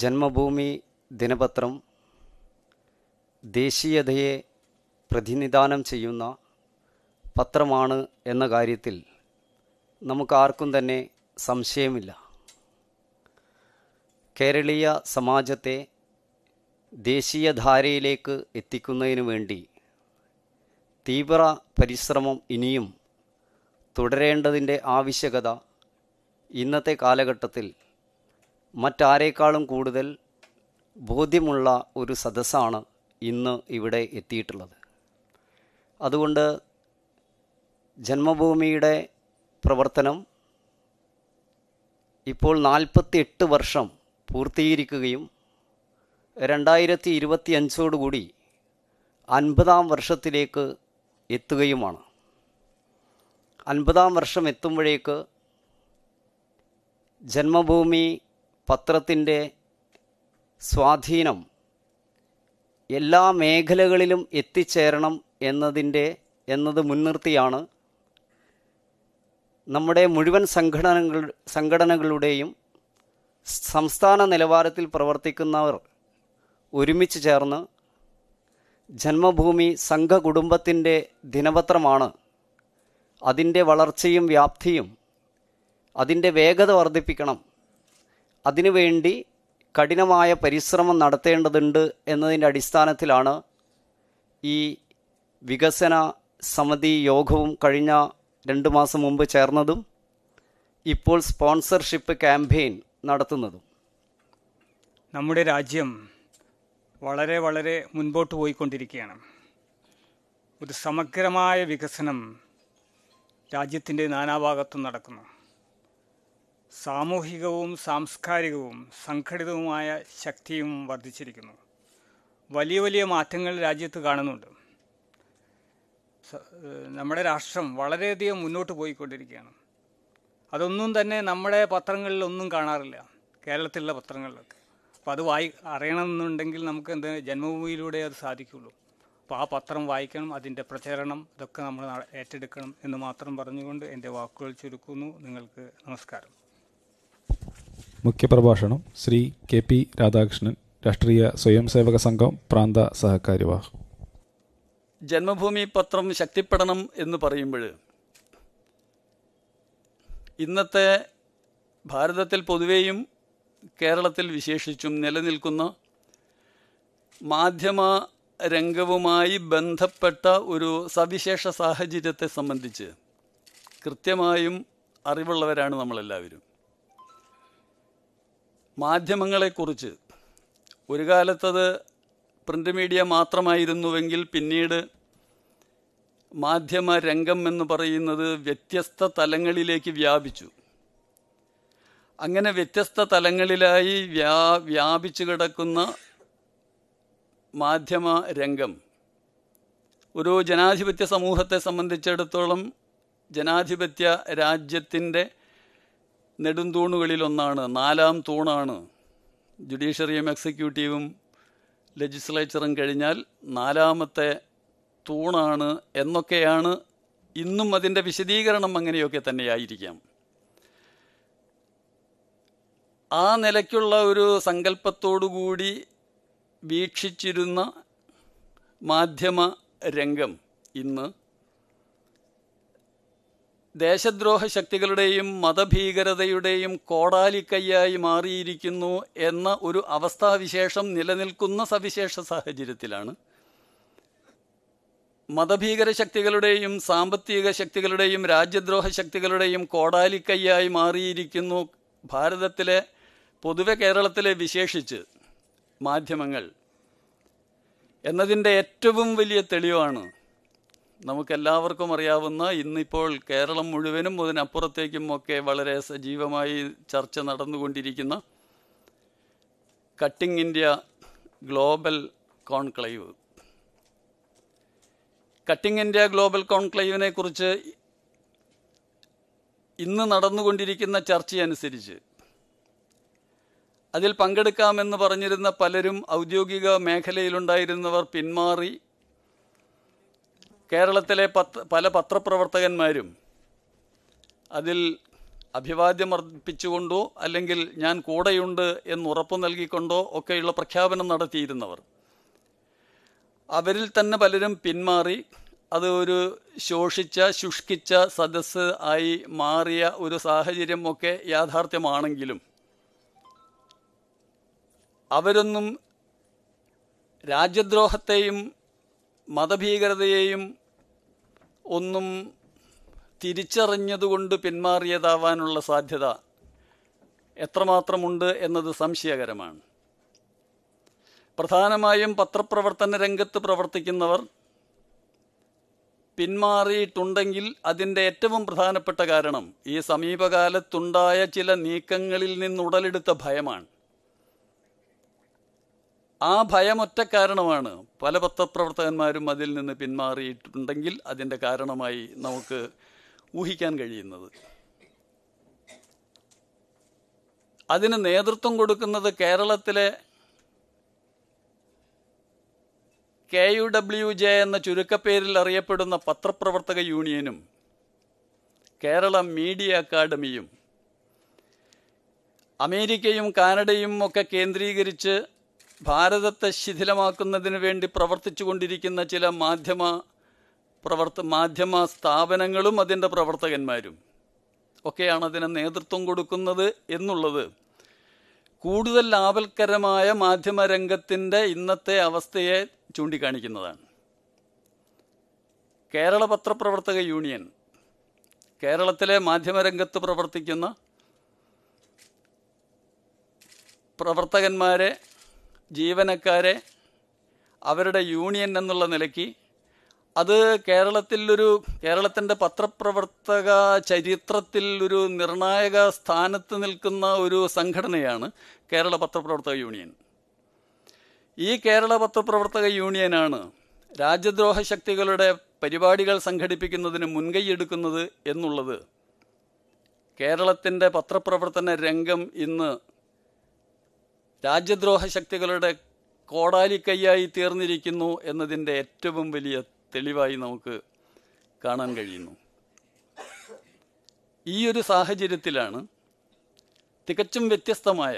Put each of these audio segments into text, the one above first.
ജന്മഭൂമി ദിനപത്രം ദേശീയതയെ പ്രതിനിധാനം ചെയ്യുന്ന പത്രമാണ് എന്ന കാര്യത്തിൽ നമുക്കാർക്കും തന്നെ സംശയമില്ല കേരളീയ സമാജത്തെ ദേശീയധാരയിലേക്ക് എത്തിക്കുന്നതിന് വേണ്ടി തീവ്ര പരിശ്രമം ഇനിയും തുടരേണ്ടതിൻ്റെ ആവശ്യകത ഇന്നത്തെ കാലഘട്ടത്തിൽ മറ്റാരേക്കാളും കൂടുതൽ ബോധ്യമുള്ള ഒരു സദസ്സാണ് ഇന്ന് ഇവിടെ എത്തിയിട്ടുള്ളത് അതുകൊണ്ട് ജന്മഭൂമിയുടെ പ്രവർത്തനം ഇപ്പോൾ നാൽപ്പത്തി എട്ട് വർഷം പൂർത്തീകരിക്കുകയും രണ്ടായിരത്തി ഇരുപത്തി അഞ്ചോടുകൂടി അൻപതാം വർഷത്തിലേക്ക് എത്തുകയുമാണ് അൻപതാം വർഷം എത്തുമ്പോഴേക്ക് ജന്മഭൂമി പത്രത്തിൻ്റെ സ്വാധീനം എല്ലാ മേഖലകളിലും എത്തിച്ചേരണം എന്നതിൻ്റെ എന്നത് മുൻനിർത്തിയാണ് നമ്മുടെ മുഴുവൻ സംഘടനകൾ സംഘടനകളുടെയും സംസ്ഥാന നിലവാരത്തിൽ പ്രവർത്തിക്കുന്നവർ ഒരുമിച്ച് ചേർന്ന് ജന്മഭൂമി സംഘകുടുംബത്തിൻ്റെ ദിനപത്രമാണ് അതിൻ്റെ വളർച്ചയും വ്യാപ്തിയും അതിൻ്റെ വേഗത വർദ്ധിപ്പിക്കണം അതിനുവേണ്ടി കഠിനമായ പരിശ്രമം നടത്തേണ്ടതുണ്ട് എന്നതിൻ്റെ അടിസ്ഥാനത്തിലാണ് ഈ വികസന സമിതി യോഗവും കഴിഞ്ഞ രണ്ട് മാസം മുമ്പ് ചേർന്നതും ഇപ്പോൾ സ്പോൺസർഷിപ്പ് ക്യാമ്പയിൻ നടത്തുന്നതും നമ്മുടെ രാജ്യം വളരെ വളരെ മുൻപോട്ട് പോയിക്കൊണ്ടിരിക്കുകയാണ് ഒരു സമഗ്രമായ വികസനം രാജ്യത്തിൻ്റെ നാനാഭാഗത്തും നടക്കുന്നു സാമൂഹികവും സാംസ്കാരികവും സംഘടിതവുമായ ശക്തിയും വർദ്ധിച്ചിരിക്കുന്നു വലിയ വലിയ മാറ്റങ്ങൾ രാജ്യത്ത് കാണുന്നുണ്ട് നമ്മുടെ രാഷ്ട്രം വളരെയധികം മുന്നോട്ട് പോയിക്കൊണ്ടിരിക്കുകയാണ് അതൊന്നും തന്നെ നമ്മുടെ പത്രങ്ങളിലൊന്നും കാണാറില്ല കേരളത്തിലുള്ള പത്രങ്ങളിലൊക്കെ അപ്പോൾ അത് വായി അറിയണമെന്നുണ്ടെങ്കിൽ നമുക്ക് എന്ത് ജന്മഭൂമിയിലൂടെ അത് സാധിക്കുകയുള്ളൂ അപ്പോൾ ആ പത്രം വായിക്കണം അതിൻ്റെ പ്രചരണം ഇതൊക്കെ നമ്മൾ ഏറ്റെടുക്കണം എന്ന് മാത്രം പറഞ്ഞുകൊണ്ട് എൻ്റെ വാക്കുകൾ ചുരുക്കുന്നു നിങ്ങൾക്ക് നമസ്കാരം മുഖ്യപ്രഭാഷണം ശ്രീ കെ പി രാധാകൃഷ്ണൻ രാഷ്ട്രീയ സ്വയം സേവക സംഘം പ്രാന്ത സഹകാര്യവാഹ് ജന്മഭൂമി പത്രം ശക്തിപ്പെടണം എന്ന് പറയുമ്പോൾ ഇന്നത്തെ ഭാരതത്തിൽ പൊതുവേയും കേരളത്തിൽ വിശേഷിച്ചും നിലനിൽക്കുന്ന മാധ്യമ രംഗവുമായി ബന്ധപ്പെട്ട ഒരു സവിശേഷ സാഹചര്യത്തെ സംബന്ധിച്ച് കൃത്യമായും അറിവുള്ളവരാണ് നമ്മളെല്ലാവരും മാധ്യമങ്ങളെക്കുറിച്ച് ഒരു കാലത്തത് പ്രിൻ്റ് മീഡിയ മാത്രമായിരുന്നുവെങ്കിൽ പിന്നീട് മാധ്യമ രംഗം എന്ന് പറയുന്നത് വ്യത്യസ്ത തലങ്ങളിലേക്ക് വ്യാപിച്ചു അങ്ങനെ വ്യത്യസ്ത തലങ്ങളിലായി വ്യാ വ്യാപിച്ചു കിടക്കുന്ന മാധ്യമ രംഗം ഒരു ജനാധിപത്യ സമൂഹത്തെ സംബന്ധിച്ചിടത്തോളം ജനാധിപത്യ രാജ്യത്തിൻ്റെ ഒന്നാണ് നാലാം തൂണാണ് ജുഡീഷ്യറിയും എക്സിക്യൂട്ടീവും ലെജിസ്ലേച്ചറും കഴിഞ്ഞാൽ നാലാമത്തെ തൂണാണ് എന്നൊക്കെയാണ് ഇന്നും അതിൻ്റെ വിശദീകരണം അങ്ങനെയൊക്കെ തന്നെയായിരിക്കാം ആ നിലയ്ക്കുള്ള ഒരു സങ്കല്പത്തോടുകൂടി വീക്ഷിച്ചിരുന്ന മാധ്യമ രംഗം ഇന്ന് ദേശദ്രോഹ ശക്തികളുടെയും മതഭീകരതയുടെയും കോടാലിക്കയ്യായി മാറിയിരിക്കുന്നു എന്ന ഒരു അവസ്ഥാവിശേഷം നിലനിൽക്കുന്ന സവിശേഷ സാഹചര്യത്തിലാണ് മതഭീകര ശക്തികളുടെയും സാമ്പത്തിക ശക്തികളുടെയും രാജ്യദ്രോഹ ശക്തികളുടെയും കോടാലിക്കയ്യായി മാറിയിരിക്കുന്നു ഭാരതത്തിലെ പൊതുവെ കേരളത്തിലെ വിശേഷിച്ച് മാധ്യമങ്ങൾ എന്നതിൻ്റെ ഏറ്റവും വലിയ തെളിവാണ് നമുക്കെല്ലാവർക്കും അറിയാവുന്ന ഇന്നിപ്പോൾ കേരളം മുഴുവനും അതിനപ്പുറത്തേക്കും ഒക്കെ വളരെ സജീവമായി ചർച്ച നടന്നുകൊണ്ടിരിക്കുന്ന cutting India global conclave cutting India global കോൺക്ലേവിനെ കുറിച്ച് ഇന്ന് നടന്നുകൊണ്ടിരിക്കുന്ന ചർച്ചയനുസരിച്ച് അതിൽ പങ്കെടുക്കാമെന്ന് പറഞ്ഞിരുന്ന പലരും ഔദ്യോഗിക മേഖലയിലുണ്ടായിരുന്നവർ പിന്മാറി കേരളത്തിലെ പത്ത് പല പത്രപ്രവർത്തകന്മാരും അതിൽ അഭിവാദ്യം അർപ്പിച്ചുകൊണ്ടോ അല്ലെങ്കിൽ ഞാൻ കൂടെയുണ്ട് എന്ന് ഉറപ്പ് നൽകിക്കൊണ്ടോ ഒക്കെയുള്ള പ്രഖ്യാപനം നടത്തിയിരുന്നവർ അവരിൽ തന്നെ പലരും പിന്മാറി അത് ഒരു ശോഷിച്ച ശുഷ്കിച്ച സദസ്സ് ആയി മാറിയ ഒരു സാഹചര്യം ഒക്കെ യാഥാർത്ഥ്യമാണെങ്കിലും അവരൊന്നും രാജ്യദ്രോഹത്തെയും മതഭീകരതയെയും ഒന്നും തിരിച്ചറിഞ്ഞതുകൊണ്ട് പിന്മാറിയതാവാനുള്ള സാധ്യത എത്രമാത്രമുണ്ട് എന്നത് സംശയകരമാണ് പ്രധാനമായും പത്രപ്രവർത്തന രംഗത്ത് പ്രവർത്തിക്കുന്നവർ പിന്മാറിയിട്ടുണ്ടെങ്കിൽ അതിൻ്റെ ഏറ്റവും പ്രധാനപ്പെട്ട കാരണം ഈ സമീപകാലത്തുണ്ടായ ചില നീക്കങ്ങളിൽ നിന്നുടലെടുത്ത ഭയമാണ് ആ ഭയമൊറ്റ കാരണമാണ് പല പത്രപ്രവർത്തകന്മാരും അതിൽ നിന്ന് പിന്മാറിയിട്ടുണ്ടെങ്കിൽ അതിൻ്റെ കാരണമായി നമുക്ക് ഊഹിക്കാൻ കഴിയുന്നത് അതിന് നേതൃത്വം കൊടുക്കുന്നത് കേരളത്തിലെ കെ യു ഡബ്ല്യു ജെ എന്ന ചുരുക്കപ്പേരിൽ അറിയപ്പെടുന്ന പത്രപ്രവർത്തക യൂണിയനും കേരള മീഡിയ അക്കാദമിയും അമേരിക്കയും കാനഡയും ഒക്കെ കേന്ദ്രീകരിച്ച് ഭാരതത്തെ ശിഥിലമാക്കുന്നതിന് വേണ്ടി പ്രവർത്തിച്ചു കൊണ്ടിരിക്കുന്ന ചില മാധ്യമ പ്രവർത്ത മാധ്യമ സ്ഥാപനങ്ങളും അതിൻ്റെ പ്രവർത്തകന്മാരും ഒക്കെയാണ് അതിന് നേതൃത്വം കൊടുക്കുന്നത് എന്നുള്ളത് കൂടുതൽ ലാഭൽക്കരമായ മാധ്യമരംഗത്തിൻ്റെ ഇന്നത്തെ അവസ്ഥയെ ചൂണ്ടിക്കാണിക്കുന്നതാണ് കേരള പത്രപ്രവർത്തക യൂണിയൻ കേരളത്തിലെ മാധ്യമരംഗത്ത് പ്രവർത്തിക്കുന്ന പ്രവർത്തകന്മാരെ ജീവനക്കാരെ അവരുടെ യൂണിയൻ എന്നുള്ള നിലയ്ക്ക് അത് കേരളത്തിലൊരു കേരളത്തിൻ്റെ പത്രപ്രവർത്തക ചരിത്രത്തിൽ ഒരു നിർണായക സ്ഥാനത്ത് നിൽക്കുന്ന ഒരു സംഘടനയാണ് കേരള പത്രപ്രവർത്തക യൂണിയൻ ഈ കേരള പത്രപ്രവർത്തക യൂണിയനാണ് രാജ്യദ്രോഹ ശക്തികളുടെ പരിപാടികൾ സംഘടിപ്പിക്കുന്നതിന് മുൻകൈയെടുക്കുന്നത് എന്നുള്ളത് കേരളത്തിൻ്റെ പത്രപ്രവർത്തന രംഗം ഇന്ന് രാജ്യദ്രോഹ ശക്തികളുടെ കോടാലിക്കൈയായി തീർന്നിരിക്കുന്നു എന്നതിൻ്റെ ഏറ്റവും വലിയ തെളിവായി നമുക്ക് കാണാൻ കഴിയുന്നു ഈ ഒരു സാഹചര്യത്തിലാണ് തികച്ചും വ്യത്യസ്തമായ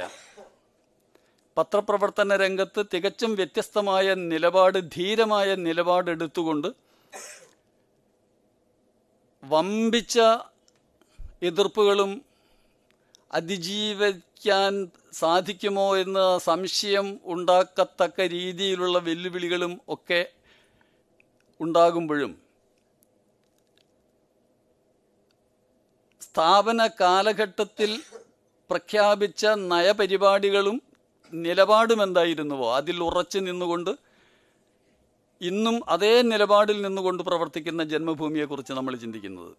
പത്രപ്രവർത്തന രംഗത്ത് തികച്ചും വ്യത്യസ്തമായ നിലപാട് ധീരമായ നിലപാടെടുത്തുകൊണ്ട് വമ്പിച്ച എതിർപ്പുകളും അതിജീവിക്കാൻ സാധിക്കുമോ എന്ന് സംശയം ഉണ്ടാക്കത്തക്ക രീതിയിലുള്ള വെല്ലുവിളികളും ഒക്കെ ഉണ്ടാകുമ്പോഴും സ്ഥാപന കാലഘട്ടത്തിൽ പ്രഖ്യാപിച്ച നയപരിപാടികളും നിലപാടും എന്തായിരുന്നുവോ അതിൽ ഉറച്ചു നിന്നുകൊണ്ട് ഇന്നും അതേ നിലപാടിൽ നിന്നുകൊണ്ട് പ്രവർത്തിക്കുന്ന ജന്മഭൂമിയെക്കുറിച്ച് നമ്മൾ ചിന്തിക്കുന്നത്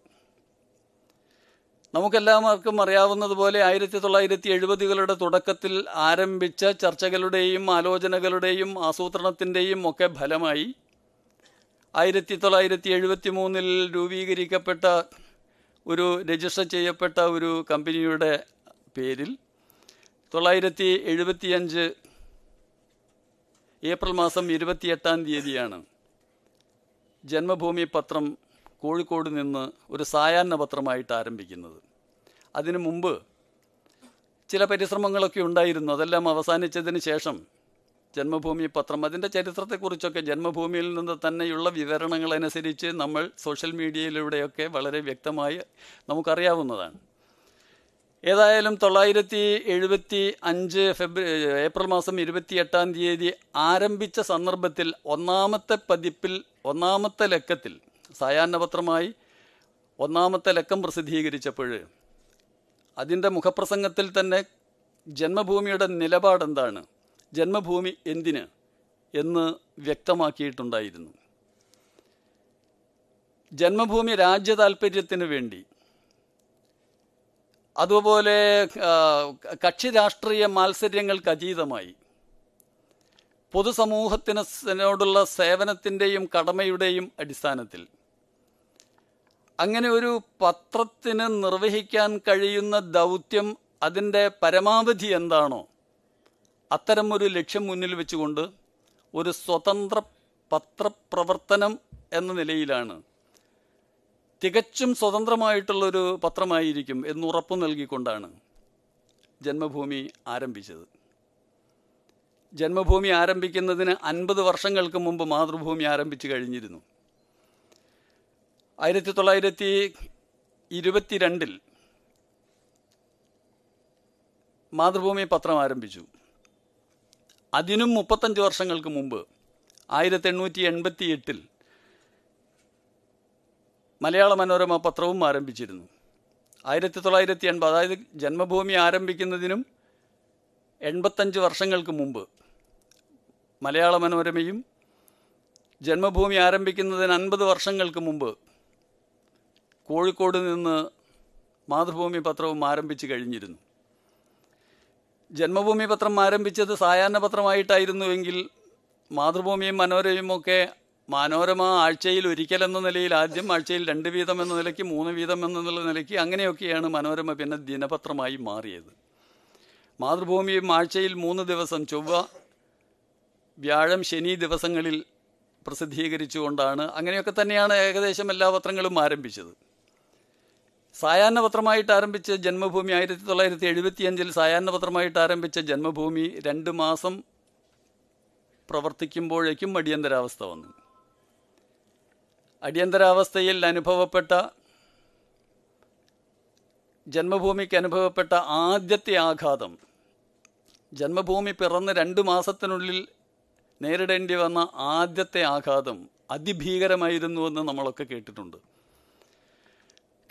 നമുക്കെല്ലാവർക്കും അറിയാവുന്നതുപോലെ ആയിരത്തി തൊള്ളായിരത്തി എഴുപതുകളുടെ തുടക്കത്തിൽ ആരംഭിച്ച ചർച്ചകളുടെയും ആലോചനകളുടെയും ആസൂത്രണത്തിൻ്റെയും ഒക്കെ ഫലമായി ആയിരത്തി തൊള്ളായിരത്തി എഴുപത്തി മൂന്നിൽ രൂപീകരിക്കപ്പെട്ട ഒരു രജിസ്റ്റർ ചെയ്യപ്പെട്ട ഒരു കമ്പനിയുടെ പേരിൽ തൊള്ളായിരത്തി എഴുപത്തിയഞ്ച് ഏപ്രിൽ മാസം ഇരുപത്തിയെട്ടാം തീയതിയാണ് ജന്മഭൂമി പത്രം കോഴിക്കോട് നിന്ന് ഒരു സായാഹ്ന പത്രമായിട്ട് ആരംഭിക്കുന്നത് അതിനു മുമ്പ് ചില പരിശ്രമങ്ങളൊക്കെ ഉണ്ടായിരുന്നു അതെല്ലാം അവസാനിച്ചതിന് ശേഷം ജന്മഭൂമി പത്രം അതിൻ്റെ ചരിത്രത്തെക്കുറിച്ചൊക്കെ ജന്മഭൂമിയിൽ നിന്ന് തന്നെയുള്ള വിവരണങ്ങളനുസരിച്ച് നമ്മൾ സോഷ്യൽ മീഡിയയിലൂടെയൊക്കെ വളരെ വ്യക്തമായി നമുക്കറിയാവുന്നതാണ് ഏതായാലും തൊള്ളായിരത്തി എഴുപത്തി അഞ്ച് ഫെബ്രുവരി ഏപ്രിൽ മാസം ഇരുപത്തി എട്ടാം തീയതി ആരംഭിച്ച സന്ദർഭത്തിൽ ഒന്നാമത്തെ പതിപ്പിൽ ഒന്നാമത്തെ ലക്കത്തിൽ സായാഹ്ന പത്രമായി ഒന്നാമത്തെ ലക്കം പ്രസിദ്ധീകരിച്ചപ്പോൾ അതിൻ്റെ മുഖപ്രസംഗത്തിൽ തന്നെ ജന്മഭൂമിയുടെ നിലപാടെന്താണ് ജന്മഭൂമി എന്തിന് എന്ന് വ്യക്തമാക്കിയിട്ടുണ്ടായിരുന്നു ജന്മഭൂമി രാജ്യ താല്പര്യത്തിന് വേണ്ടി അതുപോലെ കക്ഷി രാഷ്ട്രീയ മാത്സര്യങ്ങൾക്ക് അതീതമായി പൊതുസമൂഹത്തിനോടുള്ള സേവനത്തിൻ്റെയും കടമയുടെയും അടിസ്ഥാനത്തിൽ അങ്ങനെ ഒരു പത്രത്തിന് നിർവഹിക്കാൻ കഴിയുന്ന ദൗത്യം അതിൻ്റെ പരമാവധി എന്താണോ അത്തരം ഒരു ലക്ഷ്യം മുന്നിൽ വെച്ചുകൊണ്ട് ഒരു സ്വതന്ത്ര പത്രപ്രവർത്തനം എന്ന നിലയിലാണ് തികച്ചും സ്വതന്ത്രമായിട്ടുള്ളൊരു പത്രമായിരിക്കും എന്നുറപ്പ് നൽകിക്കൊണ്ടാണ് ജന്മഭൂമി ആരംഭിച്ചത് ജന്മഭൂമി ആരംഭിക്കുന്നതിന് അൻപത് വർഷങ്ങൾക്ക് മുമ്പ് മാതൃഭൂമി ആരംഭിച്ചു കഴിഞ്ഞിരുന്നു ആയിരത്തി തൊള്ളായിരത്തി ഇരുപത്തിരണ്ടിൽ മാതൃഭൂമി പത്രം ആരംഭിച്ചു അതിനും മുപ്പത്തഞ്ച് വർഷങ്ങൾക്ക് മുമ്പ് ആയിരത്തി എണ്ണൂറ്റി എൺപത്തി എട്ടിൽ മലയാള മനോരമ പത്രവും ആരംഭിച്ചിരുന്നു ആയിരത്തി തൊള്ളായിരത്തി എൺപത് അതായത് ജന്മഭൂമി ആരംഭിക്കുന്നതിനും എൺപത്തഞ്ച് വർഷങ്ങൾക്ക് മുമ്പ് മലയാള മനോരമയും ജന്മഭൂമി ആരംഭിക്കുന്നതിന് അൻപത് വർഷങ്ങൾക്ക് മുമ്പ് കോഴിക്കോട് നിന്ന് മാതൃഭൂമി പത്രവും ആരംഭിച്ചു കഴിഞ്ഞിരുന്നു ജന്മഭൂമി പത്രം ആരംഭിച്ചത് സായാഹ്ന പത്രമായിട്ടായിരുന്നുവെങ്കിൽ മാതൃഭൂമിയും മനോരമയും ഒക്കെ മനോരമ ആഴ്ചയിൽ ഒരിക്കലെന്ന നിലയിൽ ആദ്യം ആഴ്ചയിൽ രണ്ട് വീതം എന്ന നിലയ്ക്ക് മൂന്ന് വീതം എന്നുള്ള നിലയ്ക്ക് അങ്ങനെയൊക്കെയാണ് മനോരമ പിന്നെ ദിനപത്രമായി മാറിയത് മാതൃഭൂമിയും ആഴ്ചയിൽ മൂന്ന് ദിവസം ചൊവ്വ വ്യാഴം ശനി ദിവസങ്ങളിൽ പ്രസിദ്ധീകരിച്ചുകൊണ്ടാണ് അങ്ങനെയൊക്കെ തന്നെയാണ് ഏകദേശം എല്ലാ പത്രങ്ങളും ആരംഭിച്ചത് സായാഹ്ന പത്രമായിട്ട് ആരംഭിച്ച ജന്മഭൂമി ആയിരത്തി തൊള്ളായിരത്തി എഴുപത്തിയഞ്ചിൽ സായാഹ്ന പത്രമായിട്ട് ആരംഭിച്ച ജന്മഭൂമി രണ്ട് മാസം പ്രവർത്തിക്കുമ്പോഴേക്കും അടിയന്തരാവസ്ഥ വന്നു അടിയന്തരാവസ്ഥയിൽ അനുഭവപ്പെട്ട ജന്മഭൂമിക്ക് അനുഭവപ്പെട്ട ആദ്യത്തെ ആഘാതം ജന്മഭൂമി പിറന്ന് രണ്ട് മാസത്തിനുള്ളിൽ നേരിടേണ്ടി വന്ന ആദ്യത്തെ ആഘാതം അതിഭീകരമായിരുന്നുവെന്ന് നമ്മളൊക്കെ കേട്ടിട്ടുണ്ട്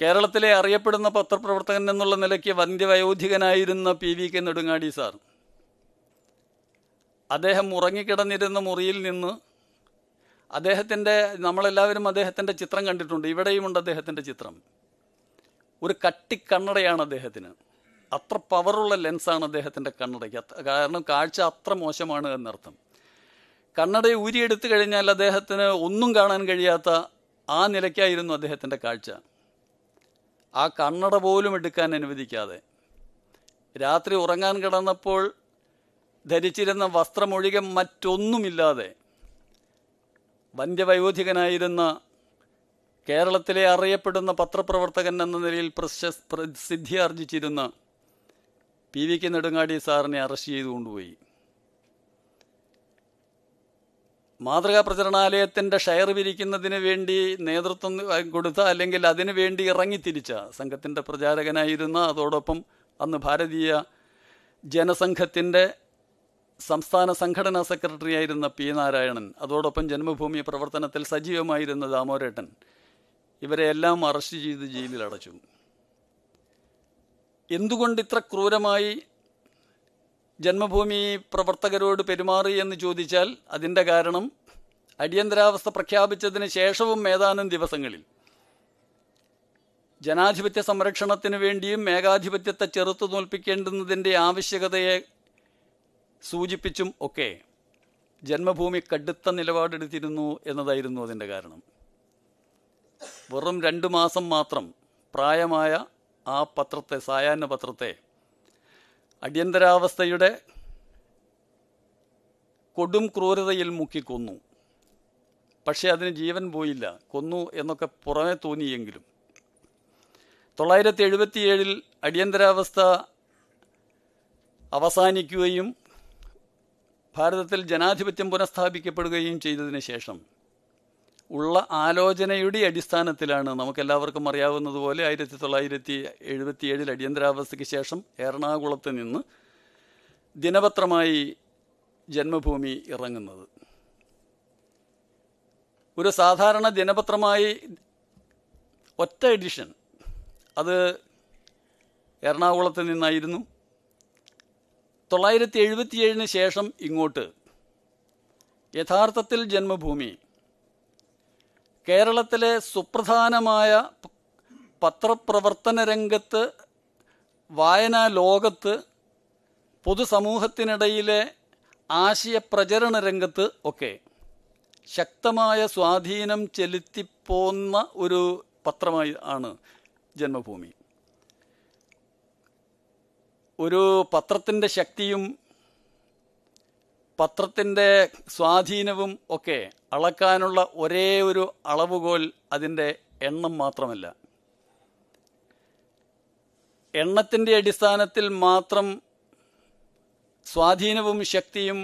കേരളത്തിലെ അറിയപ്പെടുന്ന പത്രപ്രവർത്തകൻ എന്നുള്ള നിലയ്ക്ക് വന്ധ്യവയോധികനായിരുന്ന വയോധികനായിരുന്ന P V K Nedungadi sir അദ്ദേഹം ഉറങ്ങിക്കിടന്നിരുന്ന മുറിയിൽ നിന്ന് അദ്ദേഹത്തിൻ്റെ നമ്മളെല്ലാവരും അദ്ദേഹത്തിൻ്റെ ചിത്രം കണ്ടിട്ടുണ്ട് ഇവിടെയുമുണ്ട് അദ്ദേഹത്തിൻ്റെ ചിത്രം ഒരു കട്ടിക്കണ്ണടയാണ് അദ്ദേഹത്തിന് അത്ര പവറുള്ള ലെൻസാണ് അദ്ദേഹത്തിൻ്റെ കണ്ണടയ്ക്ക് കാരണം കാഴ്ച അത്ര മോശമാണ് എന്നർത്ഥം കണ്ണട ഊരിയെടുത്തു കഴിഞ്ഞാൽ അദ്ദേഹത്തിന് ഒന്നും കാണാൻ കഴിയാത്ത ആ നിലയ്ക്കായിരുന്നു അദ്ദേഹത്തിൻ്റെ കാഴ്ച ആ കണ്ണട പോലും എടുക്കാൻ അനുവദിക്കാതെ രാത്രി ഉറങ്ങാൻ കിടന്നപ്പോൾ ധരിച്ചിരുന്ന വസ്ത്രമൊഴികെ മറ്റൊന്നുമില്ലാതെ വന്ധ്യവയോധികനായിരുന്ന കേരളത്തിലെ അറിയപ്പെടുന്ന പത്രപ്രവർത്തകൻ എന്ന നിലയിൽ പ്രശസ് പ്രസിദ്ധി ആർജിച്ചിരുന്ന പി വി കെ നെടുങ്ങാടി സാറിനെ അറസ്റ്റ് ചെയ്തു കൊണ്ടുപോയി മാതൃകാ പ്രചരണാലയത്തിൻ്റെ ഷെയർ വിരിക്കുന്നതിന് വേണ്ടി നേതൃത്വം കൊടുത്ത അല്ലെങ്കിൽ അതിനു വേണ്ടി ഇറങ്ങിത്തിരിച്ച സംഘത്തിൻ്റെ പ്രചാരകനായിരുന്ന അതോടൊപ്പം അന്ന് ഭാരതീയ ജനസംഘത്തിൻ്റെ സംസ്ഥാന സംഘടനാ സെക്രട്ടറി ആയിരുന്ന പി നാരായണൻ അതോടൊപ്പം ജന്മഭൂമി പ്രവർത്തനത്തിൽ സജീവമായിരുന്ന ദാമോരേട്ടൻ എല്ലാം അറസ്റ്റ് ചെയ്ത് ജയിലിൽ അടച്ചു എന്തുകൊണ്ട് ഇത്ര ക്രൂരമായി ജന്മഭൂമി പ്രവർത്തകരോട് പെരുമാറി എന്ന് ചോദിച്ചാൽ അതിൻ്റെ കാരണം അടിയന്തരാവസ്ഥ പ്രഖ്യാപിച്ചതിന് ശേഷവും ഏതാനും ദിവസങ്ങളിൽ ജനാധിപത്യ സംരക്ഷണത്തിന് വേണ്ടിയും ഏകാധിപത്യത്തെ ചെറുത്തു തോൽപ്പിക്കേണ്ടുന്നതിൻ്റെ ആവശ്യകതയെ സൂചിപ്പിച്ചും ഒക്കെ ജന്മഭൂമി കടുത്ത നിലപാടെടുത്തിരുന്നു എന്നതായിരുന്നു അതിൻ്റെ കാരണം വെറും രണ്ട് മാസം മാത്രം പ്രായമായ ആ പത്രത്തെ സായാഹ്ന പത്രത്തെ അടിയന്തരാവസ്ഥയുടെ കൊടും ക്രൂരതയിൽ കൊന്നു പക്ഷേ അതിന് ജീവൻ പോയില്ല കൊന്നു എന്നൊക്കെ പുറമെ തോന്നിയെങ്കിലും തൊള്ളായിരത്തി എഴുപത്തിയേഴിൽ അടിയന്തരാവസ്ഥ അവസാനിക്കുകയും ഭാരതത്തിൽ ജനാധിപത്യം പുനഃസ്ഥാപിക്കപ്പെടുകയും ചെയ്തതിന് ശേഷം ഉള്ള ആലോചനയുടെ അടിസ്ഥാനത്തിലാണ് നമുക്കെല്ലാവർക്കും അറിയാവുന്നതുപോലെ ആയിരത്തി തൊള്ളായിരത്തി എഴുപത്തി ഏഴിൽ അടിയന്തരാവസ്ഥയ്ക്ക് ശേഷം എറണാകുളത്ത് നിന്ന് ദിനപത്രമായി ജന്മഭൂമി ഇറങ്ങുന്നത് ഒരു സാധാരണ ദിനപത്രമായി ഒറ്റ എഡിഷൻ അത് എറണാകുളത്ത് നിന്നായിരുന്നു തൊള്ളായിരത്തി എഴുപത്തിയേഴിന് ശേഷം ഇങ്ങോട്ട് യഥാർത്ഥത്തിൽ ജന്മഭൂമി കേരളത്തിലെ സുപ്രധാനമായ പത്രപ്രവർത്തന രംഗത്ത് വായനാ ലോകത്ത് പൊതുസമൂഹത്തിനിടയിലെ ആശയപ്രചരണ രംഗത്ത് ഒക്കെ ശക്തമായ സ്വാധീനം ചെലുത്തിപ്പോന്ന ഒരു പത്രമായി ആണ് ജന്മഭൂമി ഒരു പത്രത്തിൻ്റെ ശക്തിയും പത്രത്തിൻ്റെ സ്വാധീനവും ഒക്കെ അളക്കാനുള്ള ഒരേ ഒരു അളവുകോൽ അതിൻ്റെ എണ്ണം മാത്രമല്ല എണ്ണത്തിൻ്റെ അടിസ്ഥാനത്തിൽ മാത്രം സ്വാധീനവും ശക്തിയും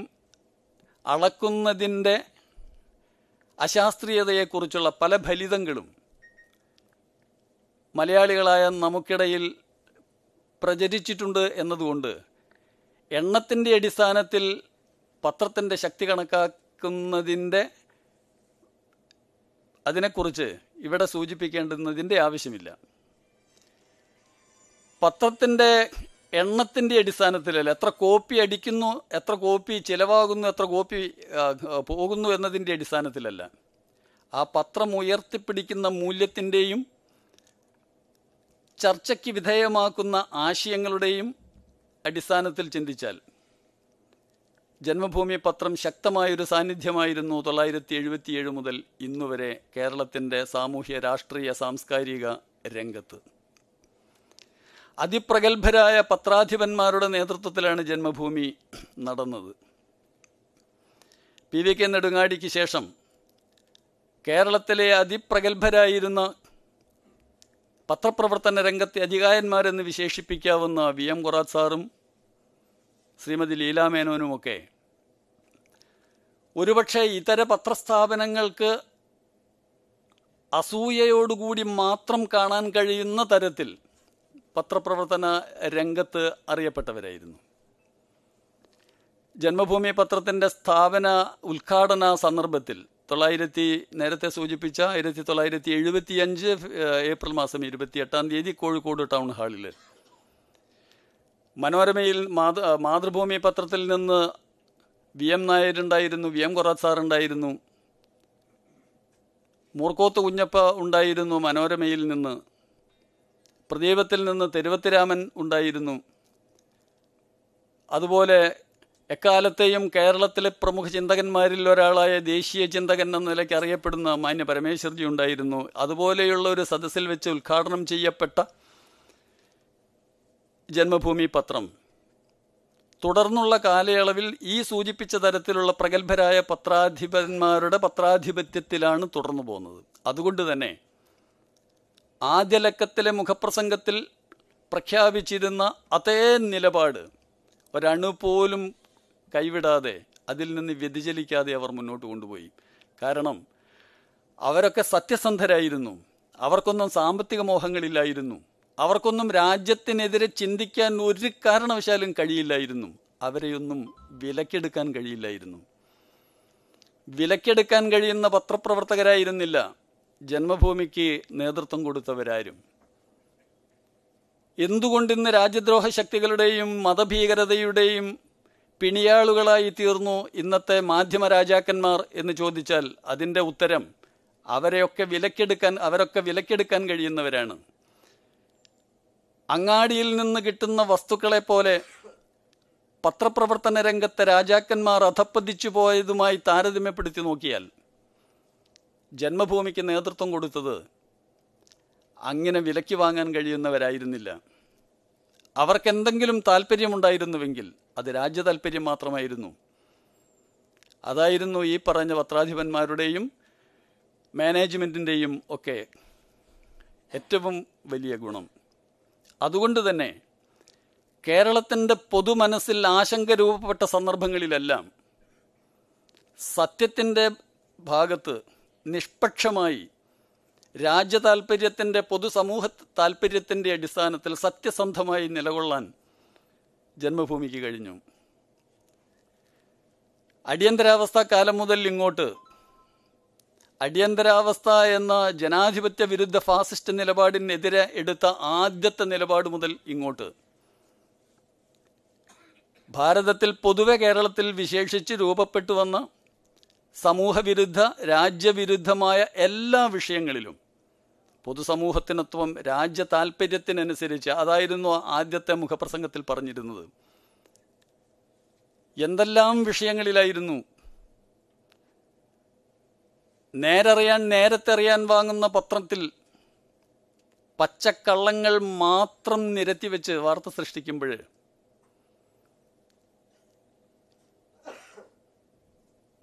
അളക്കുന്നതിൻ്റെ അശാസ്ത്രീയതയെക്കുറിച്ചുള്ള പല ഫലിതങ്ങളും മലയാളികളായ നമുക്കിടയിൽ പ്രചരിച്ചിട്ടുണ്ട് എന്നതുകൊണ്ട് എണ്ണത്തിൻ്റെ അടിസ്ഥാനത്തിൽ പത്രത്തിൻ്റെ ശക്തി കണക്കാക്കുന്നതിൻ്റെ അതിനെക്കുറിച്ച് ഇവിടെ സൂചിപ്പിക്കേണ്ടുന്നതിൻ്റെ ആവശ്യമില്ല പത്രത്തിൻ്റെ എണ്ണത്തിൻ്റെ അടിസ്ഥാനത്തിലല്ല എത്ര കോപ്പി അടിക്കുന്നു എത്ര കോപ്പി ചിലവാകുന്നു എത്ര കോപ്പി പോകുന്നു എന്നതിൻ്റെ അടിസ്ഥാനത്തിലല്ല ആ പത്രം ഉയർത്തിപ്പിടിക്കുന്ന മൂല്യത്തിൻ്റെയും ചർച്ചയ്ക്ക് വിധേയമാക്കുന്ന ആശയങ്ങളുടെയും അടിസ്ഥാനത്തിൽ ചിന്തിച്ചാൽ ജന്മഭൂമി പത്രം ശക്തമായൊരു സാന്നിധ്യമായിരുന്നു തൊള്ളായിരത്തി എഴുപത്തിയേഴ് മുതൽ ഇന്നുവരെ കേരളത്തിൻ്റെ സാമൂഹ്യ രാഷ്ട്രീയ സാംസ്കാരിക രംഗത്ത് അതിപ്രഗത്ഭരായ പത്രാധിപന്മാരുടെ നേതൃത്വത്തിലാണ് ജന്മഭൂമി നടന്നത് പി വി കെ നെടുങ്ങാടിക്ക് ശേഷം കേരളത്തിലെ അതിപ്രഗത്ഭരായിരുന്ന പത്രപ്രവർത്തന രംഗത്തെ അധികാരന്മാരെന്ന് വിശേഷിപ്പിക്കാവുന്ന വി എം ഖുറാത്ത് സാറും ശ്രീമതി ലീലാമേനോനുമൊക്കെ ഒരുപക്ഷെ ഇതര പത്രസ്ഥാപനങ്ങൾക്ക് അസൂയയോടുകൂടി മാത്രം കാണാൻ കഴിയുന്ന തരത്തിൽ പത്രപ്രവർത്തന രംഗത്ത് അറിയപ്പെട്ടവരായിരുന്നു ജന്മഭൂമി പത്രത്തിൻ്റെ സ്ഥാപന ഉദ്ഘാടന സന്ദർഭത്തിൽ തൊള്ളായിരത്തി നേരത്തെ സൂചിപ്പിച്ച ആയിരത്തി തൊള്ളായിരത്തി എഴുപത്തി അഞ്ച് ഏപ്രിൽ മാസം ഇരുപത്തി എട്ടാം തീയതി കോഴിക്കോട് ടൗൺ ഹാളിൽ മനോരമയിൽ മാതൃഭൂമി പത്രത്തിൽ നിന്ന് വി എം നായരുണ്ടായിരുന്നു വി എം കൊറാത്ത് സാറുണ്ടായിരുന്നു ഉണ്ടായിരുന്നു മൂർക്കോത്ത് കുഞ്ഞപ്പ ഉണ്ടായിരുന്നു മനോരമയിൽ നിന്ന് പ്രദീപത്തിൽ നിന്ന് തെരുവത്തിരാമൻ ഉണ്ടായിരുന്നു അതുപോലെ എക്കാലത്തെയും കേരളത്തിലെ പ്രമുഖ ചിന്തകന്മാരിൽ ഒരാളായ ദേശീയ ചിന്തകൻ എന്ന നിലയ്ക്ക് അറിയപ്പെടുന്ന മാന്യ പരമേശ്വർജി ഉണ്ടായിരുന്നു അതുപോലെയുള്ള ഒരു സദസ്സിൽ വെച്ച് ഉദ്ഘാടനം ചെയ്യപ്പെട്ട ജന്മഭൂമി പത്രം തുടർന്നുള്ള കാലയളവിൽ ഈ സൂചിപ്പിച്ച തരത്തിലുള്ള പ്രഗത്ഭരായ പത്രാധിപന്മാരുടെ പത്രാധിപത്യത്തിലാണ് തുടർന്നു പോകുന്നത് അതുകൊണ്ട് തന്നെ ലക്കത്തിലെ മുഖപ്രസംഗത്തിൽ പ്രഖ്യാപിച്ചിരുന്ന അതേ നിലപാട് പോലും കൈവിടാതെ അതിൽ നിന്ന് വ്യതിചലിക്കാതെ അവർ മുന്നോട്ട് കൊണ്ടുപോയി കാരണം അവരൊക്കെ സത്യസന്ധരായിരുന്നു അവർക്കൊന്നും സാമ്പത്തിക മോഹങ്ങളില്ലായിരുന്നു അവർക്കൊന്നും രാജ്യത്തിനെതിരെ ചിന്തിക്കാൻ ഒരു കാരണവശാലും കഴിയില്ലായിരുന്നു അവരെയൊന്നും വിലക്കെടുക്കാൻ കഴിയില്ലായിരുന്നു വിലക്കെടുക്കാൻ കഴിയുന്ന പത്രപ്രവർത്തകരായിരുന്നില്ല ജന്മഭൂമിക്ക് നേതൃത്വം കൊടുത്തവരാരും എന്തുകൊണ്ടിന്ന് രാജ്യദ്രോഹ ശക്തികളുടെയും മതഭീകരതയുടെയും പിണിയാളുകളായി തീർന്നു ഇന്നത്തെ മാധ്യമ രാജാക്കന്മാർ എന്ന് ചോദിച്ചാൽ അതിൻ്റെ ഉത്തരം അവരെയൊക്കെ വിലക്കെടുക്കാൻ അവരൊക്കെ വിലക്കെടുക്കാൻ കഴിയുന്നവരാണ് അങ്ങാടിയിൽ നിന്ന് കിട്ടുന്ന വസ്തുക്കളെ പോലെ പത്രപ്രവർത്തന രംഗത്തെ രാജാക്കന്മാർ അധപ്പതിച്ചു പോയതുമായി താരതമ്യപ്പെടുത്തി നോക്കിയാൽ ജന്മഭൂമിക്ക് നേതൃത്വം കൊടുത്തത് അങ്ങനെ വിലയ്ക്ക് വാങ്ങാൻ കഴിയുന്നവരായിരുന്നില്ല അവർക്കെന്തെങ്കിലും താല്പര്യമുണ്ടായിരുന്നുവെങ്കിൽ അത് രാജ്യ താല്പര്യം മാത്രമായിരുന്നു അതായിരുന്നു ഈ പറഞ്ഞ പത്രാധിപന്മാരുടെയും മാനേജ്മെൻറ്റിൻ്റെയും ഒക്കെ ഏറ്റവും വലിയ ഗുണം അതുകൊണ്ട് തന്നെ കേരളത്തിൻ്റെ പൊതുമനസ്സിൽ ആശങ്ക രൂപപ്പെട്ട സന്ദർഭങ്ങളിലെല്ലാം സത്യത്തിൻ്റെ ഭാഗത്ത് നിഷ്പക്ഷമായി രാജ്യ താല്പര്യത്തിൻ്റെ പൊതുസമൂഹ താല്പര്യത്തിൻ്റെ അടിസ്ഥാനത്തിൽ സത്യസന്ധമായി നിലകൊള്ളാൻ ജന്മഭൂമിക്ക് കഴിഞ്ഞു അടിയന്തരാവസ്ഥ കാലം മുതൽ ഇങ്ങോട്ട് അടിയന്തരാവസ്ഥ എന്ന ജനാധിപത്യ വിരുദ്ധ ഫാസിസ്റ്റ് നിലപാടിനെതിരെ എടുത്ത ആദ്യത്തെ നിലപാട് മുതൽ ഇങ്ങോട്ട് ഭാരതത്തിൽ പൊതുവെ കേരളത്തിൽ വിശേഷിച്ച് രൂപപ്പെട്ടു വന്ന സമൂഹവിരുദ്ധ രാജ്യവിരുദ്ധമായ എല്ലാ വിഷയങ്ങളിലും പൊതുസമൂഹത്തിനത്വം രാജ്യ താല്പര്യത്തിനനുസരിച്ച് അതായിരുന്നു ആദ്യത്തെ മുഖപ്രസംഗത്തിൽ പറഞ്ഞിരുന്നത് എന്തെല്ലാം വിഷയങ്ങളിലായിരുന്നു നേരറിയാൻ നേരത്തെറിയാൻ വാങ്ങുന്ന പത്രത്തിൽ പച്ചക്കള്ളങ്ങൾ മാത്രം നിരത്തി വെച്ച് വാർത്ത സൃഷ്ടിക്കുമ്പോൾ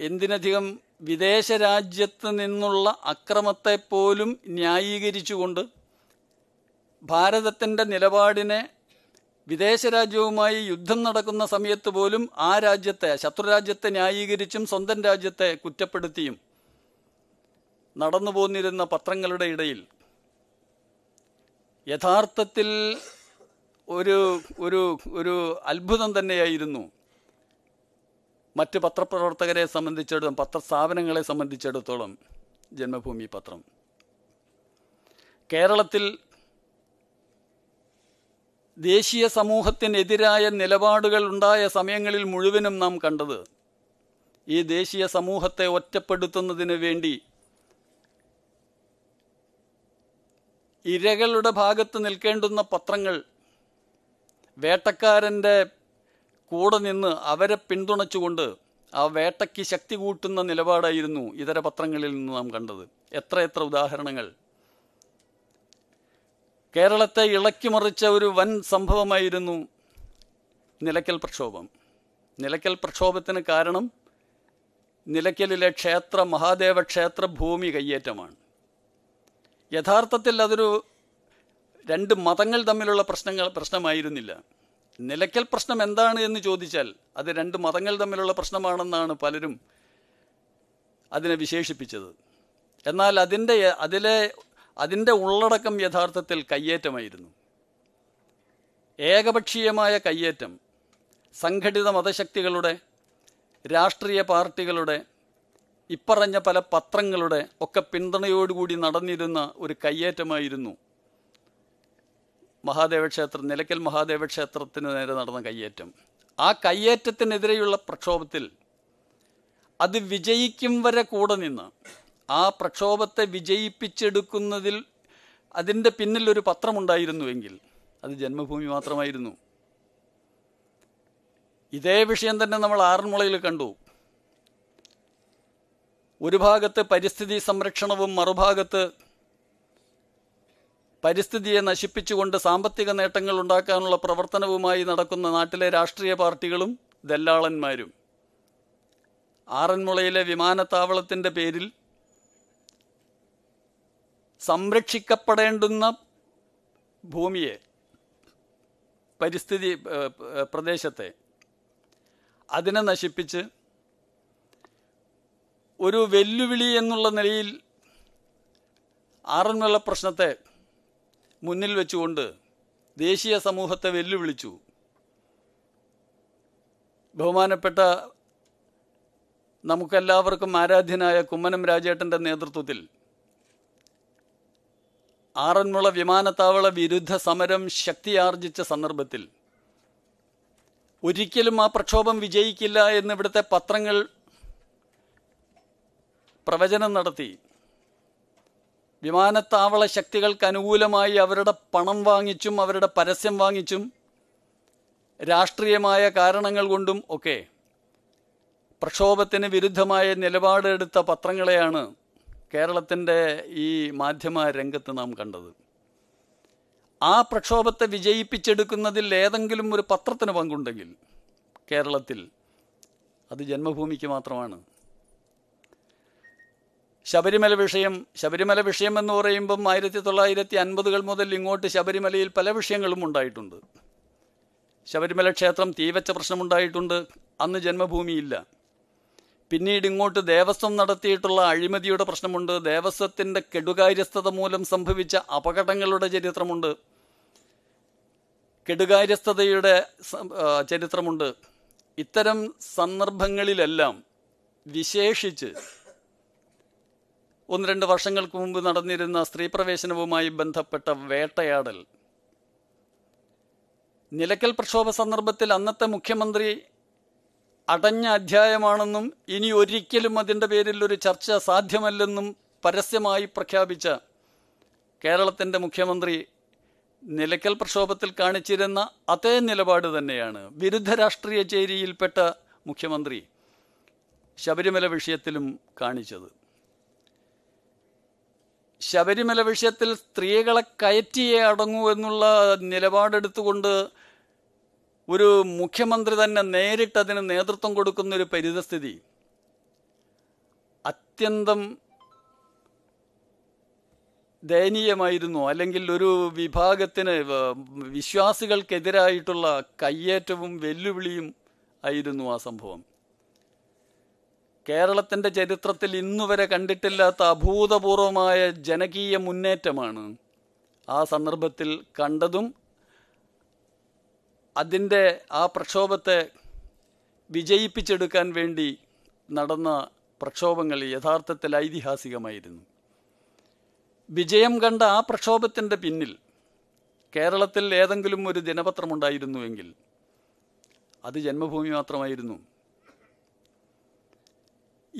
എന്തിനധികം വിദേശ രാജ്യത്ത് നിന്നുള്ള അക്രമത്തെ പോലും ന്യായീകരിച്ചുകൊണ്ട് ഭാരതത്തിൻ്റെ നിലപാടിനെ വിദേശ രാജ്യവുമായി യുദ്ധം നടക്കുന്ന സമയത്ത് പോലും ആ രാജ്യത്തെ ശത്രുരാജ്യത്തെ ന്യായീകരിച്ചും സ്വന്തം രാജ്യത്തെ കുറ്റപ്പെടുത്തിയും നടന്നു പോന്നിരുന്ന പത്രങ്ങളുടെ ഇടയിൽ യഥാർത്ഥത്തിൽ ഒരു ഒരു ഒരു അത്ഭുതം തന്നെയായിരുന്നു മറ്റ് പത്രപ്രവർത്തകരെ സംബന്ധിച്ചിടത്തോളം പത്രസ്ഥാപനങ്ങളെ സംബന്ധിച്ചിടത്തോളം ജന്മഭൂമി പത്രം കേരളത്തിൽ ദേശീയ സമൂഹത്തിനെതിരായ നിലപാടുകൾ ഉണ്ടായ സമയങ്ങളിൽ മുഴുവനും നാം കണ്ടത് ഈ ദേശീയ സമൂഹത്തെ ഒറ്റപ്പെടുത്തുന്നതിന് വേണ്ടി ഇരകളുടെ ഭാഗത്ത് നിൽക്കേണ്ടുന്ന പത്രങ്ങൾ വേട്ടക്കാരൻ്റെ കൂടെ നിന്ന് അവരെ പിന്തുണച്ചുകൊണ്ട് ആ വേട്ടയ്ക്ക് ശക്തി കൂട്ടുന്ന നിലപാടായിരുന്നു ഇതര പത്രങ്ങളിൽ നിന്ന് നാം കണ്ടത് എത്രയെത്ര ഉദാഹരണങ്ങൾ കേരളത്തെ ഇളക്കിമറിച്ച ഒരു വൻ സംഭവമായിരുന്നു നിലയ്ക്കൽ പ്രക്ഷോഭം നിലയ്ക്കൽ പ്രക്ഷോഭത്തിന് കാരണം നിലയ്ക്കലിലെ ക്ഷേത്ര മഹാദേവ ക്ഷേത്ര ഭൂമി കയ്യേറ്റമാണ് യഥാർത്ഥത്തിൽ അതൊരു രണ്ട് മതങ്ങൾ തമ്മിലുള്ള പ്രശ്നങ്ങൾ പ്രശ്നമായിരുന്നില്ല നിലയ്ക്കൽ പ്രശ്നം എന്താണ് എന്ന് ചോദിച്ചാൽ അത് രണ്ട് മതങ്ങൾ തമ്മിലുള്ള പ്രശ്നമാണെന്നാണ് പലരും അതിനെ വിശേഷിപ്പിച്ചത് എന്നാൽ അതിൻ്റെ അതിലെ അതിൻ്റെ ഉള്ളടക്കം യഥാർത്ഥത്തിൽ കയ്യേറ്റമായിരുന്നു ഏകപക്ഷീയമായ കയ്യേറ്റം സംഘടിത മതശക്തികളുടെ രാഷ്ട്രീയ പാർട്ടികളുടെ ഇപ്പറഞ്ഞ പല പത്രങ്ങളുടെ ഒക്കെ പിന്തുണയോടുകൂടി നടന്നിരുന്ന ഒരു കയ്യേറ്റമായിരുന്നു മഹാദേവ ക്ഷേത്രം നിലയ്ക്കൽ മഹാദേവ ക്ഷേത്രത്തിന് നേരെ നടന്ന കയ്യേറ്റം ആ കയ്യേറ്റത്തിനെതിരെയുള്ള പ്രക്ഷോഭത്തിൽ അത് വിജയിക്കും വരെ കൂടെ നിന്ന് ആ പ്രക്ഷോഭത്തെ വിജയിപ്പിച്ചെടുക്കുന്നതിൽ അതിൻ്റെ പിന്നിൽ ഒരു പത്രമുണ്ടായിരുന്നുവെങ്കിൽ അത് ജന്മഭൂമി മാത്രമായിരുന്നു ഇതേ വിഷയം തന്നെ നമ്മൾ ആറന്മുളയിൽ കണ്ടു ഒരു ഭാഗത്ത് പരിസ്ഥിതി സംരക്ഷണവും മറുഭാഗത്ത് പരിസ്ഥിതിയെ നശിപ്പിച്ചുകൊണ്ട് സാമ്പത്തിക നേട്ടങ്ങൾ ഉണ്ടാക്കാനുള്ള പ്രവർത്തനവുമായി നടക്കുന്ന നാട്ടിലെ രാഷ്ട്രീയ പാർട്ടികളും ദല്ലാളന്മാരും ആറന്മുളയിലെ വിമാനത്താവളത്തിൻ്റെ പേരിൽ സംരക്ഷിക്കപ്പെടേണ്ടുന്ന ഭൂമിയെ പരിസ്ഥിതി പ്രദേശത്തെ അതിനെ നശിപ്പിച്ച് ഒരു വെല്ലുവിളി എന്നുള്ള നിലയിൽ ആറന്മുള പ്രശ്നത്തെ മുന്നിൽ വെച്ചുകൊണ്ട് ദേശീയ സമൂഹത്തെ വെല്ലുവിളിച്ചു ബഹുമാനപ്പെട്ട നമുക്കെല്ലാവർക്കും ആരാധ്യനായ കുമ്മനം രാജേട്ടൻ്റെ നേതൃത്വത്തിൽ ആറന്മുള വിമാനത്താവള വിരുദ്ധ സമരം ശക്തിയാർജിച്ച സന്ദർഭത്തിൽ ഒരിക്കലും ആ പ്രക്ഷോഭം വിജയിക്കില്ല എന്നിവിടുത്തെ പത്രങ്ങൾ പ്രവചനം നടത്തി വിമാനത്താവള ശക്തികൾക്ക് അനുകൂലമായി അവരുടെ പണം വാങ്ങിച്ചും അവരുടെ പരസ്യം വാങ്ങിച്ചും രാഷ്ട്രീയമായ കാരണങ്ങൾ കൊണ്ടും ഒക്കെ പ്രക്ഷോഭത്തിന് വിരുദ്ധമായ നിലപാടെടുത്ത പത്രങ്ങളെയാണ് കേരളത്തിൻ്റെ ഈ മാധ്യമ രംഗത്ത് നാം കണ്ടത് ആ പ്രക്ഷോഭത്തെ വിജയിപ്പിച്ചെടുക്കുന്നതിൽ ഏതെങ്കിലും ഒരു പത്രത്തിന് പങ്കുണ്ടെങ്കിൽ കേരളത്തിൽ അത് ജന്മഭൂമിക്ക് മാത്രമാണ് ശബരിമല വിഷയം ശബരിമല വിഷയം എന്ന് പറയുമ്പം ആയിരത്തി തൊള്ളായിരത്തി അൻപതുകൾ മുതൽ ഇങ്ങോട്ട് ശബരിമലയിൽ പല വിഷയങ്ങളും ഉണ്ടായിട്ടുണ്ട് ശബരിമല ക്ഷേത്രം തീവച്ച പ്രശ്നമുണ്ടായിട്ടുണ്ട് അന്ന് ജന്മഭൂമിയില്ല പിന്നീട് ഇങ്ങോട്ട് ദേവസ്വം നടത്തിയിട്ടുള്ള അഴിമതിയുടെ പ്രശ്നമുണ്ട് ദേവസ്വത്തിൻ്റെ കെടുകാര്യസ്ഥത മൂലം സംഭവിച്ച അപകടങ്ങളുടെ ചരിത്രമുണ്ട് കെടുകാര്യസ്ഥതയുടെ ചരിത്രമുണ്ട് ഇത്തരം സന്ദർഭങ്ങളിലെല്ലാം വിശേഷിച്ച് ഒന്ന് രണ്ട് വർഷങ്ങൾക്ക് മുമ്പ് നടന്നിരുന്ന സ്ത്രീപ്രവേശനവുമായി ബന്ധപ്പെട്ട വേട്ടയാടൽ നിലയ്ക്കൽ പ്രക്ഷോഭ സന്ദർഭത്തിൽ അന്നത്തെ മുഖ്യമന്ത്രി അടഞ്ഞ അധ്യായമാണെന്നും ഇനി ഒരിക്കലും അതിൻ്റെ പേരിൽ ഒരു ചർച്ച സാധ്യമല്ലെന്നും പരസ്യമായി പ്രഖ്യാപിച്ച കേരളത്തിൻ്റെ മുഖ്യമന്ത്രി നിലയ്ക്കൽ പ്രക്ഷോഭത്തിൽ കാണിച്ചിരുന്ന അതേ നിലപാട് തന്നെയാണ് വിരുദ്ധ രാഷ്ട്രീയ ചേരിയിൽപ്പെട്ട മുഖ്യമന്ത്രി ശബരിമല വിഷയത്തിലും കാണിച്ചത് ശബരിമല വിഷയത്തിൽ സ്ത്രീകളെ കയറ്റിയേ അടങ്ങൂ എന്നുള്ള നിലപാടെടുത്തുകൊണ്ട് ഒരു മുഖ്യമന്ത്രി തന്നെ നേരിട്ട് അതിന് നേതൃത്വം കൊടുക്കുന്ന ഒരു പരിതസ്ഥിതി അത്യന്തം ദയനീയമായിരുന്നു അല്ലെങ്കിൽ ഒരു വിഭാഗത്തിന് വിശ്വാസികൾക്കെതിരായിട്ടുള്ള കയ്യേറ്റവും വെല്ലുവിളിയും ആയിരുന്നു ആ സംഭവം കേരളത്തിൻ്റെ ചരിത്രത്തിൽ ഇന്നുവരെ കണ്ടിട്ടില്ലാത്ത അഭൂതപൂർവമായ ജനകീയ മുന്നേറ്റമാണ് ആ സന്ദർഭത്തിൽ കണ്ടതും അതിൻ്റെ ആ പ്രക്ഷോഭത്തെ വിജയിപ്പിച്ചെടുക്കാൻ വേണ്ടി നടന്ന പ്രക്ഷോഭങ്ങൾ യഥാർത്ഥത്തിൽ ഐതിഹാസികമായിരുന്നു വിജയം കണ്ട ആ പ്രക്ഷോഭത്തിൻ്റെ പിന്നിൽ കേരളത്തിൽ ഏതെങ്കിലും ഒരു ദിനപത്രമുണ്ടായിരുന്നുവെങ്കിൽ അത് ജന്മഭൂമി മാത്രമായിരുന്നു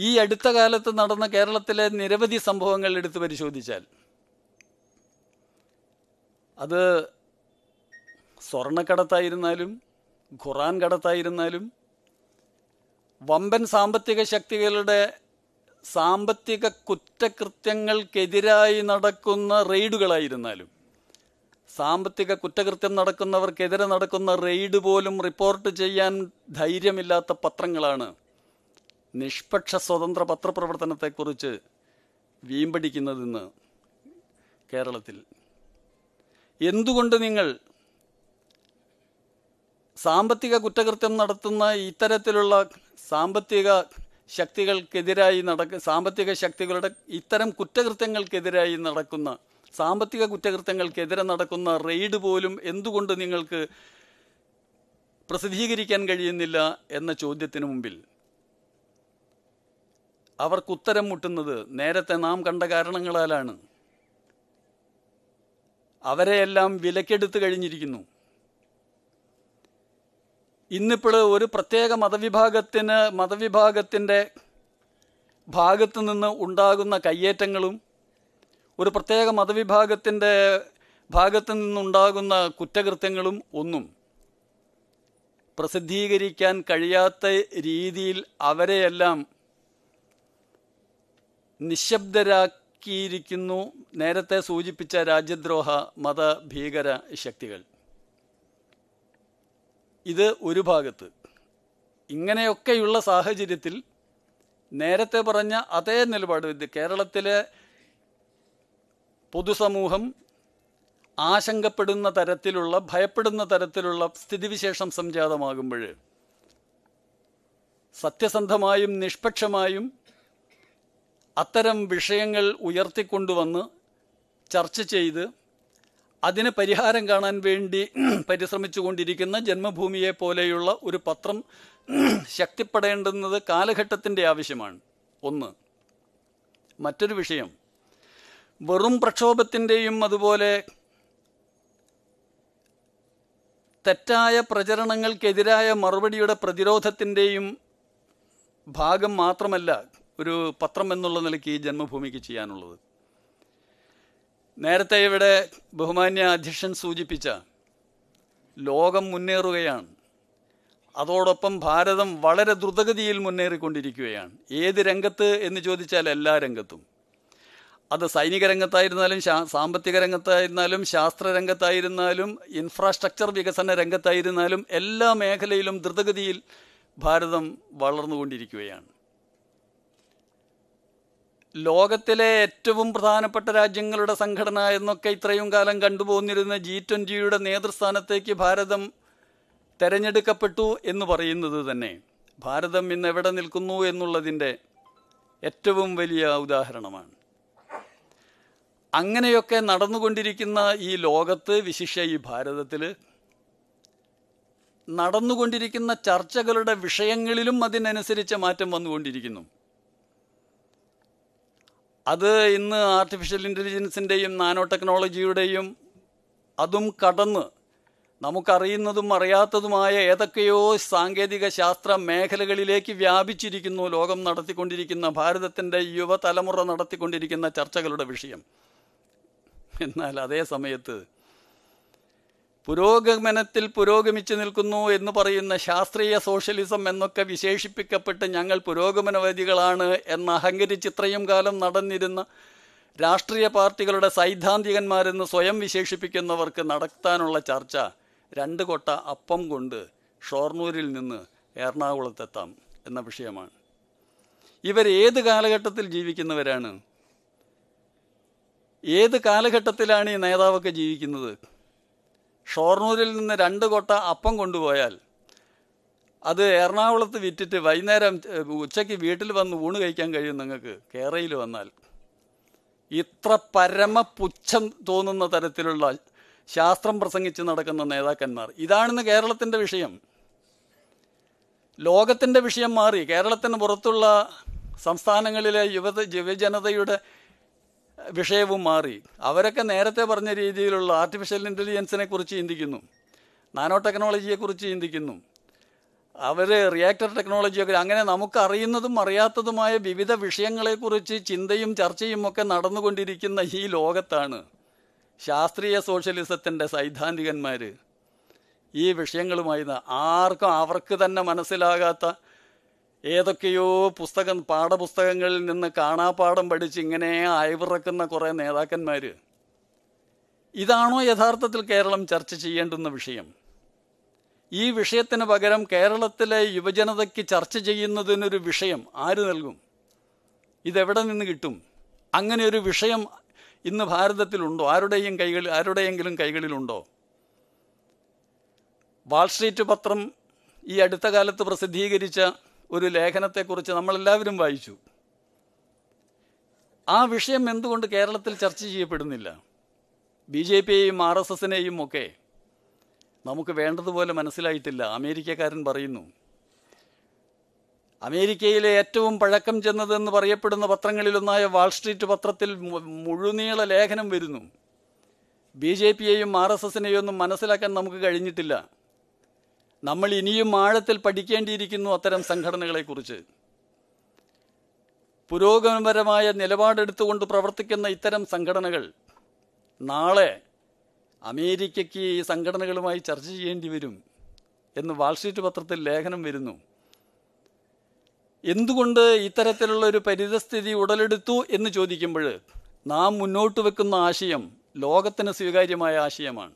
ഈ അടുത്ത കാലത്ത് നടന്ന കേരളത്തിലെ നിരവധി സംഭവങ്ങൾ എടുത്ത് പരിശോധിച്ചാൽ അത് സ്വർണക്കടത്തായിരുന്നാലും ഖുറാൻ കടത്തായിരുന്നാലും വമ്പൻ സാമ്പത്തിക ശക്തികളുടെ സാമ്പത്തിക കുറ്റകൃത്യങ്ങൾക്കെതിരായി നടക്കുന്ന റെയ്ഡുകളായിരുന്നാലും സാമ്പത്തിക കുറ്റകൃത്യം നടക്കുന്നവർക്കെതിരെ നടക്കുന്ന റെയ്ഡ് പോലും റിപ്പോർട്ട് ചെയ്യാൻ ധൈര്യമില്ലാത്ത പത്രങ്ങളാണ് നിഷ്പക്ഷ സ്വതന്ത്ര പത്രപ്രവർത്തനത്തെക്കുറിച്ച് വീമ്പടിക്കുന്നതിന്ന് കേരളത്തിൽ എന്തുകൊണ്ട് നിങ്ങൾ സാമ്പത്തിക കുറ്റകൃത്യം നടത്തുന്ന ഇത്തരത്തിലുള്ള സാമ്പത്തിക ശക്തികൾക്കെതിരായി നടക്ക സാമ്പത്തിക ശക്തികളുടെ ഇത്തരം കുറ്റകൃത്യങ്ങൾക്കെതിരായി നടക്കുന്ന സാമ്പത്തിക കുറ്റകൃത്യങ്ങൾക്കെതിരെ നടക്കുന്ന റെയ്ഡ് പോലും എന്തുകൊണ്ട് നിങ്ങൾക്ക് പ്രസിദ്ധീകരിക്കാൻ കഴിയുന്നില്ല എന്ന ചോദ്യത്തിന് മുമ്പിൽ ഉത്തരം മുട്ടുന്നത് നേരത്തെ നാം കണ്ട കാരണങ്ങളാലാണ് അവരെയെല്ലാം വിലക്കെടുത്ത് കഴിഞ്ഞിരിക്കുന്നു ഇന്നിപ്പോൾ ഒരു പ്രത്യേക മതവിഭാഗത്തിന് മതവിഭാഗത്തിൻ്റെ ഭാഗത്തുനിന്ന് നിന്ന് ഉണ്ടാകുന്ന കയ്യേറ്റങ്ങളും ഒരു പ്രത്യേക മതവിഭാഗത്തിൻ്റെ ഭാഗത്തു നിന്നുണ്ടാകുന്ന കുറ്റകൃത്യങ്ങളും ഒന്നും പ്രസിദ്ധീകരിക്കാൻ കഴിയാത്ത രീതിയിൽ അവരെയെല്ലാം നിശബ്ദരാക്കിയിരിക്കുന്നു നേരത്തെ സൂചിപ്പിച്ച രാജ്യദ്രോഹ മത ഭീകര ശക്തികൾ ഇത് ഒരു ഭാഗത്ത് ഇങ്ങനെയൊക്കെയുള്ള സാഹചര്യത്തിൽ നേരത്തെ പറഞ്ഞ അതേ നിലപാട് ഇത് കേരളത്തിലെ പൊതുസമൂഹം ആശങ്കപ്പെടുന്ന തരത്തിലുള്ള ഭയപ്പെടുന്ന തരത്തിലുള്ള സ്ഥിതിവിശേഷം സംജാതമാകുമ്പോൾ സത്യസന്ധമായും നിഷ്പക്ഷമായും അത്തരം വിഷയങ്ങൾ ഉയർത്തിക്കൊണ്ടുവന്ന് ചർച്ച ചെയ്ത് അതിന് പരിഹാരം കാണാൻ വേണ്ടി പരിശ്രമിച്ചുകൊണ്ടിരിക്കുന്ന ജന്മഭൂമിയെ പോലെയുള്ള ഒരു പത്രം ശക്തിപ്പെടേണ്ടുന്നത് കാലഘട്ടത്തിൻ്റെ ആവശ്യമാണ് ഒന്ന് മറ്റൊരു വിഷയം വെറും പ്രക്ഷോഭത്തിൻ്റെയും അതുപോലെ തെറ്റായ പ്രചരണങ്ങൾക്കെതിരായ മറുപടിയുടെ പ്രതിരോധത്തിൻ്റെയും ഭാഗം മാത്രമല്ല ഒരു പത്രം എന്നുള്ള നിലയ്ക്ക് ഈ ജന്മഭൂമിക്ക് ചെയ്യാനുള്ളത് നേരത്തെ ഇവിടെ ബഹുമാന്യ അധ്യക്ഷൻ സൂചിപ്പിച്ച ലോകം മുന്നേറുകയാണ് അതോടൊപ്പം ഭാരതം വളരെ ദ്രുതഗതിയിൽ മുന്നേറിക്കൊണ്ടിരിക്കുകയാണ് ഏത് രംഗത്ത് എന്ന് ചോദിച്ചാൽ എല്ലാ രംഗത്തും അത് സൈനിക രംഗത്തായിരുന്നാലും സാമ്പത്തിക രംഗത്തായിരുന്നാലും ശാസ്ത്ര രംഗത്തായിരുന്നാലും ഇൻഫ്രാസ്ട്രക്ചർ വികസന രംഗത്തായിരുന്നാലും എല്ലാ മേഖലയിലും ദ്രുതഗതിയിൽ ഭാരതം വളർന്നുകൊണ്ടിരിക്കുകയാണ് ലോകത്തിലെ ഏറ്റവും പ്രധാനപ്പെട്ട രാജ്യങ്ങളുടെ സംഘടന എന്നൊക്കെ ഇത്രയും കാലം കണ്ടുപോന്നിരുന്ന ജി ട്വൻ്റിയുടെ നേതൃസ്ഥാനത്തേക്ക് ഭാരതം തെരഞ്ഞെടുക്കപ്പെട്ടു എന്ന് പറയുന്നത് തന്നെ ഭാരതം ഇന്ന് എവിടെ നിൽക്കുന്നു എന്നുള്ളതിൻ്റെ ഏറ്റവും വലിയ ഉദാഹരണമാണ് അങ്ങനെയൊക്കെ നടന്നുകൊണ്ടിരിക്കുന്ന ഈ ലോകത്ത് വിശിഷ്യ ഈ ഭാരതത്തിൽ നടന്നുകൊണ്ടിരിക്കുന്ന ചർച്ചകളുടെ വിഷയങ്ങളിലും അതിനനുസരിച്ച് മാറ്റം വന്നുകൊണ്ടിരിക്കുന്നു അത് ഇന്ന് ആർട്ടിഫിഷ്യൽ ഇൻ്റലിജൻസിൻ്റെയും നാനോ ടെക്നോളജിയുടെയും അതും കടന്ന് നമുക്കറിയുന്നതും അറിയാത്തതുമായ ഏതൊക്കെയോ സാങ്കേതിക ശാസ്ത്ര മേഖലകളിലേക്ക് വ്യാപിച്ചിരിക്കുന്നു ലോകം നടത്തിക്കൊണ്ടിരിക്കുന്ന ഭാരതത്തിൻ്റെ യുവതലമുറ നടത്തിക്കൊണ്ടിരിക്കുന്ന ചർച്ചകളുടെ വിഷയം എന്നാൽ അതേ സമയത്ത് പുരോഗമനത്തിൽ പുരോഗമിച്ചു നിൽക്കുന്നു എന്ന് പറയുന്ന ശാസ്ത്രീയ സോഷ്യലിസം എന്നൊക്കെ വിശേഷിപ്പിക്കപ്പെട്ട് ഞങ്ങൾ പുരോഗമനവാദികളാണ് എന്ന് അഹങ്കരിച്ച് ഇത്രയും കാലം നടന്നിരുന്ന രാഷ്ട്രീയ പാർട്ടികളുടെ സൈദ്ധാന്തികന്മാരെന്ന് സ്വയം വിശേഷിപ്പിക്കുന്നവർക്ക് നടത്താനുള്ള ചർച്ച രണ്ട് കൊട്ട അപ്പം കൊണ്ട് ഷോർണൂരിൽ നിന്ന് എറണാകുളത്തെത്താം എന്ന വിഷയമാണ് ഇവർ ഏത് കാലഘട്ടത്തിൽ ജീവിക്കുന്നവരാണ് ഏത് കാലഘട്ടത്തിലാണ് ഈ നേതാവൊക്കെ ജീവിക്കുന്നത് ഷോർണൂരിൽ നിന്ന് രണ്ട് കൊട്ട അപ്പം കൊണ്ടുപോയാൽ അത് എറണാകുളത്ത് വിറ്റിട്ട് വൈകുന്നേരം ഉച്ചയ്ക്ക് വീട്ടിൽ വന്ന് ഊണ് കഴിക്കാൻ കഴിയും നിങ്ങൾക്ക് കേരയിൽ വന്നാൽ ഇത്ര പരമപുച്ഛം തോന്നുന്ന തരത്തിലുള്ള ശാസ്ത്രം പ്രസംഗിച്ച് നടക്കുന്ന നേതാക്കന്മാർ ഇതാണെന്ന് കേരളത്തിൻ്റെ വിഷയം ലോകത്തിൻ്റെ വിഷയം മാറി കേരളത്തിന് പുറത്തുള്ള സംസ്ഥാനങ്ങളിലെ യുവത യുവജനതയുടെ വിഷയവും മാറി അവരൊക്കെ നേരത്തെ പറഞ്ഞ രീതിയിലുള്ള ആർട്ടിഫിഷ്യൽ ഇൻ്റലിജൻസിനെ കുറിച്ച് ചിന്തിക്കുന്നു നാനോ ടെക്നോളജിയെക്കുറിച്ച് ചിന്തിക്കുന്നു അവർ റിയാക്ടർ ടെക്നോളജിയൊക്കെ അങ്ങനെ നമുക്ക് അറിയുന്നതും അറിയാത്തതുമായ വിവിധ വിഷയങ്ങളെക്കുറിച്ച് ചിന്തയും ചർച്ചയും ഒക്കെ നടന്നുകൊണ്ടിരിക്കുന്ന ഈ ലോകത്താണ് ശാസ്ത്രീയ സോഷ്യലിസത്തിൻ്റെ സൈദ്ധാന്തികന്മാർ ഈ വിഷയങ്ങളുമായി ആർക്കും അവർക്ക് തന്നെ മനസ്സിലാകാത്ത ഏതൊക്കെയോ പുസ്തകം പാഠപുസ്തകങ്ങളിൽ നിന്ന് കാണാപാഠം പഠിച്ച് ഇങ്ങനെ അയവിറക്കുന്ന കുറേ നേതാക്കന്മാർ ഇതാണോ യഥാർത്ഥത്തിൽ കേരളം ചർച്ച ചെയ്യേണ്ടുന്ന വിഷയം ഈ വിഷയത്തിന് പകരം കേരളത്തിലെ യുവജനതയ്ക്ക് ചർച്ച ചെയ്യുന്നതിനൊരു വിഷയം ആര് നൽകും ഇതെവിടെ നിന്ന് കിട്ടും അങ്ങനെ ഒരു വിഷയം ഇന്ന് ഭാരതത്തിലുണ്ടോ ആരുടെയും കൈകളിൽ ആരുടെയെങ്കിലും കൈകളിലുണ്ടോ വാൾസ്ട്രീറ്റ് പത്രം ഈ അടുത്ത കാലത്ത് പ്രസിദ്ധീകരിച്ച ഒരു ലേഖനത്തെക്കുറിച്ച് നമ്മളെല്ലാവരും വായിച്ചു ആ വിഷയം എന്തുകൊണ്ട് കേരളത്തിൽ ചർച്ച ചെയ്യപ്പെടുന്നില്ല ബി ജെ പിയെയും ആർ എസ് എസിനെയും ഒക്കെ നമുക്ക് വേണ്ടതുപോലെ മനസ്സിലായിട്ടില്ല അമേരിക്കക്കാരൻ പറയുന്നു അമേരിക്കയിലെ ഏറ്റവും പഴക്കം ചെന്നതെന്ന് പറയപ്പെടുന്ന പത്രങ്ങളിലൊന്നായ വാൾസ്ട്രീറ്റ് പത്രത്തിൽ മുഴുനീള ലേഖനം വരുന്നു ബി ജെ പിയെയും ആർ എസ് എസിനെയൊന്നും മനസ്സിലാക്കാൻ നമുക്ക് കഴിഞ്ഞിട്ടില്ല നമ്മൾ ഇനിയും ആഴത്തിൽ പഠിക്കേണ്ടിയിരിക്കുന്നു അത്തരം സംഘടനകളെക്കുറിച്ച് പുരോഗമനപരമായ നിലപാടെടുത്തുകൊണ്ട് പ്രവർത്തിക്കുന്ന ഇത്തരം സംഘടനകൾ നാളെ അമേരിക്കയ്ക്ക് ഈ സംഘടനകളുമായി ചർച്ച ചെയ്യേണ്ടി വരും എന്ന് വാൾസ്ട്രീറ്റ് പത്രത്തിൽ ലേഖനം വരുന്നു എന്തുകൊണ്ട് ഇത്തരത്തിലുള്ള ഒരു പരിതസ്ഥിതി ഉടലെടുത്തു എന്ന് ചോദിക്കുമ്പോൾ നാം മുന്നോട്ട് വെക്കുന്ന ആശയം ലോകത്തിന് സ്വീകാര്യമായ ആശയമാണ്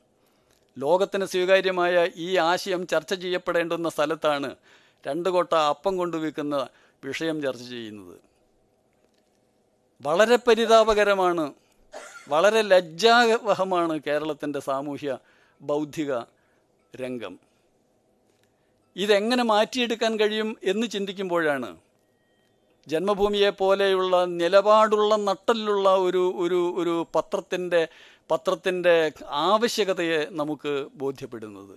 ലോകത്തിന് സ്വീകാര്യമായ ഈ ആശയം ചർച്ച ചെയ്യപ്പെടേണ്ടുന്ന സ്ഥലത്താണ് രണ്ടു കൊട്ട അപ്പം കൊണ്ടുവയ്ക്കുന്ന വിഷയം ചർച്ച ചെയ്യുന്നത് വളരെ പരിതാപകരമാണ് വളരെ ലജ്ജാവഹമാണ് കേരളത്തിൻ്റെ സാമൂഹ്യ ബൗദ്ധിക രംഗം ഇതെങ്ങനെ മാറ്റിയെടുക്കാൻ കഴിയും എന്ന് ചിന്തിക്കുമ്പോഴാണ് ജന്മഭൂമിയെ പോലെയുള്ള നിലപാടുള്ള നട്ടലിലുള്ള ഒരു ഒരു ഒരു പത്രത്തിൻ്റെ പത്രത്തിൻ്റെ ആവശ്യകതയെ നമുക്ക് ബോധ്യപ്പെടുന്നത്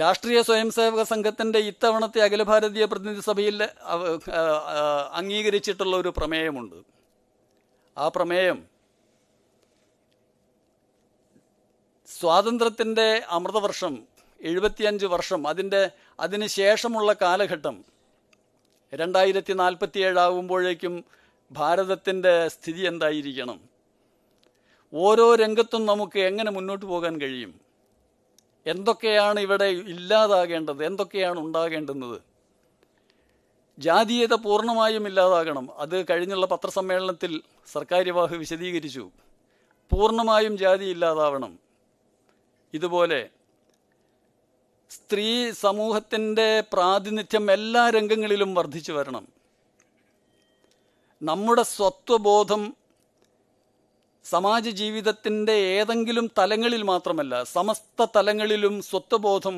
രാഷ്ട്രീയ സ്വയംസേവക സംഘത്തിൻ്റെ ഇത്തവണത്തെ അഖില ഭാരതീയ പ്രതിനിധി സഭയിൽ അംഗീകരിച്ചിട്ടുള്ള ഒരു പ്രമേയമുണ്ട് ആ പ്രമേയം സ്വാതന്ത്ര്യത്തിൻ്റെ അമൃതവർഷം എഴുപത്തിയഞ്ച് വർഷം അതിൻ്റെ അതിന് ശേഷമുള്ള കാലഘട്ടം രണ്ടായിരത്തി നാൽപ്പത്തിയേഴാവുമ്പോഴേക്കും ഭാരതത്തിൻ്റെ സ്ഥിതി എന്തായിരിക്കണം ഓരോ രംഗത്തും നമുക്ക് എങ്ങനെ മുന്നോട്ട് പോകാൻ കഴിയും എന്തൊക്കെയാണ് ഇവിടെ ഇല്ലാതാകേണ്ടത് എന്തൊക്കെയാണ് ഉണ്ടാകേണ്ടുന്നത് ജാതീയത പൂർണ്ണമായും ഇല്ലാതാകണം അത് കഴിഞ്ഞുള്ള പത്രസമ്മേളനത്തിൽ സർക്കാർ വാഹ് വിശദീകരിച്ചു പൂർണ്ണമായും ജാതി ഇല്ലാതാവണം ഇതുപോലെ സ്ത്രീ സമൂഹത്തിൻ്റെ പ്രാതിനിധ്യം എല്ലാ രംഗങ്ങളിലും വർദ്ധിച്ചു വരണം നമ്മുടെ സ്വത്വബോധം സമാജ ജീവിതത്തിൻ്റെ ഏതെങ്കിലും തലങ്ങളിൽ മാത്രമല്ല സമസ്ത തലങ്ങളിലും സ്വത്വബോധം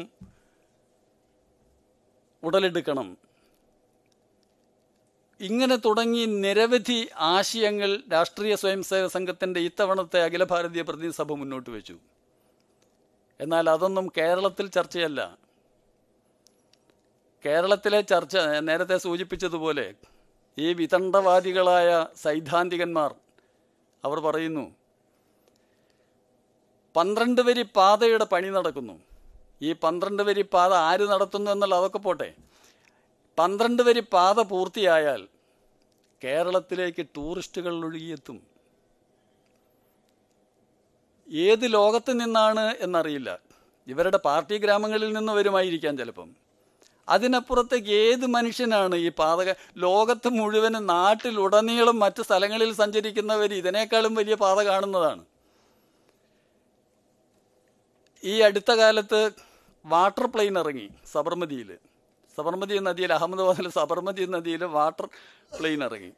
ഉടലെടുക്കണം ഇങ്ങനെ തുടങ്ങി നിരവധി ആശയങ്ങൾ രാഷ്ട്രീയ സേവക സംഘത്തിൻ്റെ ഇത്തവണത്തെ അഖില ഭാരതീയ പ്രതിനിധി സഭ മുന്നോട്ട് വെച്ചു എന്നാൽ അതൊന്നും കേരളത്തിൽ ചർച്ചയല്ല കേരളത്തിലെ ചർച്ച നേരത്തെ സൂചിപ്പിച്ചതുപോലെ ഈ വിതണ്ടവാദികളായ സൈദ്ധാന്തികന്മാർ അവർ പറയുന്നു പന്ത്രണ്ട് വരി പാതയുടെ പണി നടക്കുന്നു ഈ പന്ത്രണ്ട് വരി പാത ആര് നടത്തുന്നു എന്നുള്ള അതൊക്കെ പോട്ടെ പന്ത്രണ്ട് വരി പാത പൂർത്തിയായാൽ കേരളത്തിലേക്ക് ടൂറിസ്റ്റുകൾ ഒഴുകിയെത്തും ഏത് ലോകത്ത് നിന്നാണ് എന്നറിയില്ല ഇവരുടെ പാർട്ടി ഗ്രാമങ്ങളിൽ നിന്ന് വരുമായിരിക്കാം ചിലപ്പം അതിനപ്പുറത്തേക്ക് ഏത് മനുഷ്യനാണ് ഈ പാതക ലോകത്ത് മുഴുവനും നാട്ടിലുടനീളം മറ്റ് സ്ഥലങ്ങളിൽ സഞ്ചരിക്കുന്നവർ ഇതിനേക്കാളും വലിയ പാത കാണുന്നതാണ് ഈ അടുത്ത കാലത്ത് വാട്ടർ പ്ലെയിൻ ഇറങ്ങി സബർമതിയിൽ സബർമതി നദിയിൽ അഹമ്മദാബാദിൽ സബർമതി നദിയിൽ വാട്ടർ പ്ലെയിൻ ഇറങ്ങി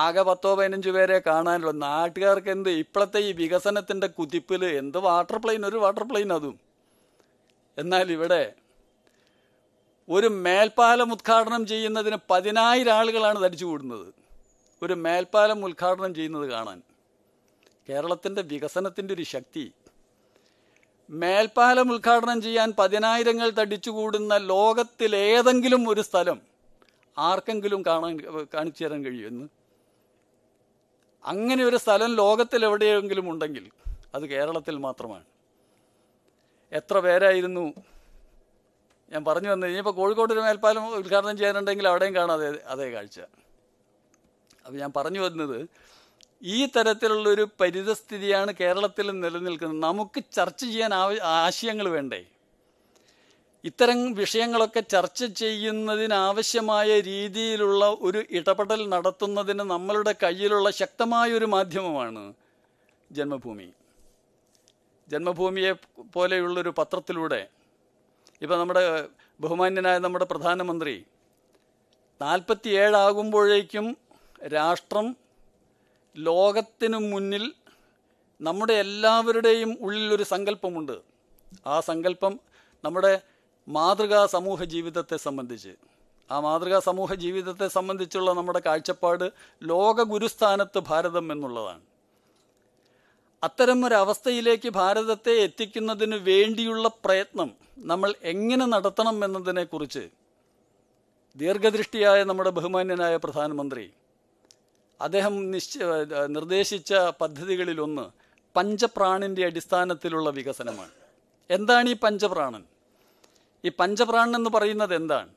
ആകെ പത്തോ പതിനഞ്ച് പേരെ കാണാനുള്ള നാട്ടുകാർക്ക് എന്ത് ഇപ്പോഴത്തെ ഈ വികസനത്തിൻ്റെ കുതിപ്പിൽ എന്ത് വാട്ടർ പ്ലെയിൻ ഒരു വാട്ടർ പ്ലെയിൻ അതും എന്നാൽ ഇവിടെ ഒരു മേൽപ്പാലം ഉദ്ഘാടനം ചെയ്യുന്നതിന് പതിനായിരം ആളുകളാണ് ധരിച്ചു കൂടുന്നത് ഒരു മേൽപ്പാലം ഉദ്ഘാടനം ചെയ്യുന്നത് കാണാൻ കേരളത്തിൻ്റെ വികസനത്തിൻ്റെ ഒരു ശക്തി മേൽപ്പാലം ഉദ്ഘാടനം ചെയ്യാൻ പതിനായിരങ്ങൾ തടിച്ചു കൂടുന്ന ലോകത്തിലേതെങ്കിലും ഒരു സ്ഥലം ആർക്കെങ്കിലും കാണാൻ കാണിച്ചു തരാൻ കഴിയുമെന്ന് അങ്ങനെ ഒരു സ്ഥലം ലോകത്തിൽ എവിടെയെങ്കിലും ഉണ്ടെങ്കിൽ അത് കേരളത്തിൽ മാത്രമാണ് എത്ര പേരായിരുന്നു ഞാൻ പറഞ്ഞു വന്നു ഇനിയിപ്പോൾ കോഴിക്കോട് ഒരു മേൽപ്പാലം ഉദ്ഘാടനം ചെയ്യാനുണ്ടെങ്കിൽ അവിടെയും കാണാതെ അതേ കാഴ്ച അപ്പോൾ ഞാൻ പറഞ്ഞു വന്നത് ഈ തരത്തിലുള്ളൊരു പരിതസ്ഥിതിയാണ് കേരളത്തിൽ നിലനിൽക്കുന്നത് നമുക്ക് ചർച്ച ചെയ്യാൻ ആശയങ്ങൾ വേണ്ടേ ഇത്തരം വിഷയങ്ങളൊക്കെ ചർച്ച ചെയ്യുന്നതിനാവശ്യമായ രീതിയിലുള്ള ഒരു ഇടപെടൽ നടത്തുന്നതിന് നമ്മളുടെ കയ്യിലുള്ള ശക്തമായ ഒരു മാധ്യമമാണ് ജന്മഭൂമി ജന്മഭൂമിയെ പോലെയുള്ളൊരു പത്രത്തിലൂടെ ഇപ്പോൾ നമ്മുടെ ബഹുമാന്യനായ നമ്മുടെ പ്രധാനമന്ത്രി നാൽപ്പത്തിയേഴാകുമ്പോഴേക്കും രാഷ്ട്രം ലോകത്തിനു മുന്നിൽ നമ്മുടെ എല്ലാവരുടെയും ഉള്ളിലൊരു സങ്കല്പമുണ്ട് ആ സങ്കല്പം നമ്മുടെ മാതൃകാ സമൂഹ ജീവിതത്തെ സംബന്ധിച്ച് ആ മാതൃകാ സമൂഹ ജീവിതത്തെ സംബന്ധിച്ചുള്ള നമ്മുടെ കാഴ്ചപ്പാട് ലോക ഗുരുസ്ഥാനത്ത് ഭാരതം എന്നുള്ളതാണ് അത്തരം ഒരവസ്ഥയിലേക്ക് ഭാരതത്തെ എത്തിക്കുന്നതിന് വേണ്ടിയുള്ള പ്രയത്നം നമ്മൾ എങ്ങനെ നടത്തണം എന്നതിനെക്കുറിച്ച് ദീർഘദൃഷ്ടിയായ നമ്മുടെ ബഹുമാന്യനായ പ്രധാനമന്ത്രി അദ്ദേഹം നിശ്ച നിർദ്ദേശിച്ച പദ്ധതികളിലൊന്ന് പഞ്ചപ്രാണിൻ്റെ അടിസ്ഥാനത്തിലുള്ള വികസനമാണ് എന്താണ് ഈ പഞ്ചപ്രാണൻ ഈ പഞ്ചപ്രാണൻ എന്ന് പറയുന്നത് എന്താണ്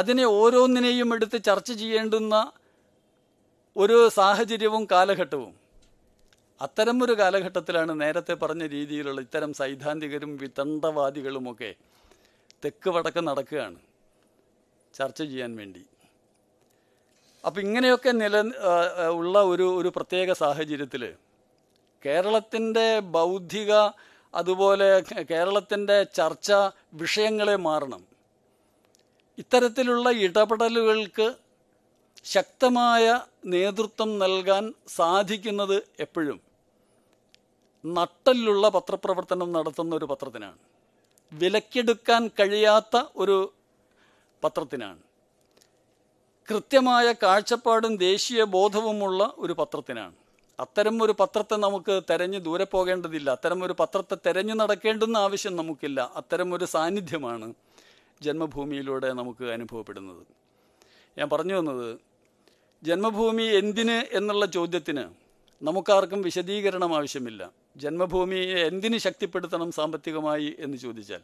അതിനെ ഓരോന്നിനെയും എടുത്ത് ചർച്ച ചെയ്യേണ്ടുന്ന ഒരു സാഹചര്യവും കാലഘട്ടവും അത്തരമൊരു കാലഘട്ടത്തിലാണ് നേരത്തെ പറഞ്ഞ രീതിയിലുള്ള ഇത്തരം സൈദ്ധാന്തികരും വിതന്തവാദികളുമൊക്കെ തെക്ക് വടക്ക് നടക്കുകയാണ് ചർച്ച ചെയ്യാൻ വേണ്ടി അപ്പം ഇങ്ങനെയൊക്കെ നില ഉള്ള ഒരു ഒരു പ്രത്യേക സാഹചര്യത്തിൽ കേരളത്തിൻ്റെ ബൗദ്ധിക അതുപോലെ കേരളത്തിൻ്റെ ചർച്ച വിഷയങ്ങളെ മാറണം ഇത്തരത്തിലുള്ള ഇടപെടലുകൾക്ക് ശക്തമായ നേതൃത്വം നൽകാൻ സാധിക്കുന്നത് എപ്പോഴും നട്ടല്ലുള്ള പത്രപ്രവർത്തനം നടത്തുന്ന ഒരു പത്രത്തിനാണ് വിലക്കെടുക്കാൻ കഴിയാത്ത ഒരു പത്രത്തിനാണ് കൃത്യമായ കാഴ്ചപ്പാടും ദേശീയ ബോധവുമുള്ള ഒരു പത്രത്തിനാണ് അത്തരം ഒരു പത്രത്തെ നമുക്ക് തെരഞ്ഞു ദൂരെ പോകേണ്ടതില്ല അത്തരം ഒരു പത്രത്തെ തെരഞ്ഞു നടക്കേണ്ടുന്ന ആവശ്യം നമുക്കില്ല അത്തരം ഒരു സാന്നിധ്യമാണ് ജന്മഭൂമിയിലൂടെ നമുക്ക് അനുഭവപ്പെടുന്നത് ഞാൻ പറഞ്ഞു വന്നത് ജന്മഭൂമി എന്തിന് എന്നുള്ള ചോദ്യത്തിന് നമുക്കാർക്കും വിശദീകരണം ആവശ്യമില്ല ജന്മഭൂമിയെ എന്തിനു ശക്തിപ്പെടുത്തണം സാമ്പത്തികമായി എന്ന് ചോദിച്ചാൽ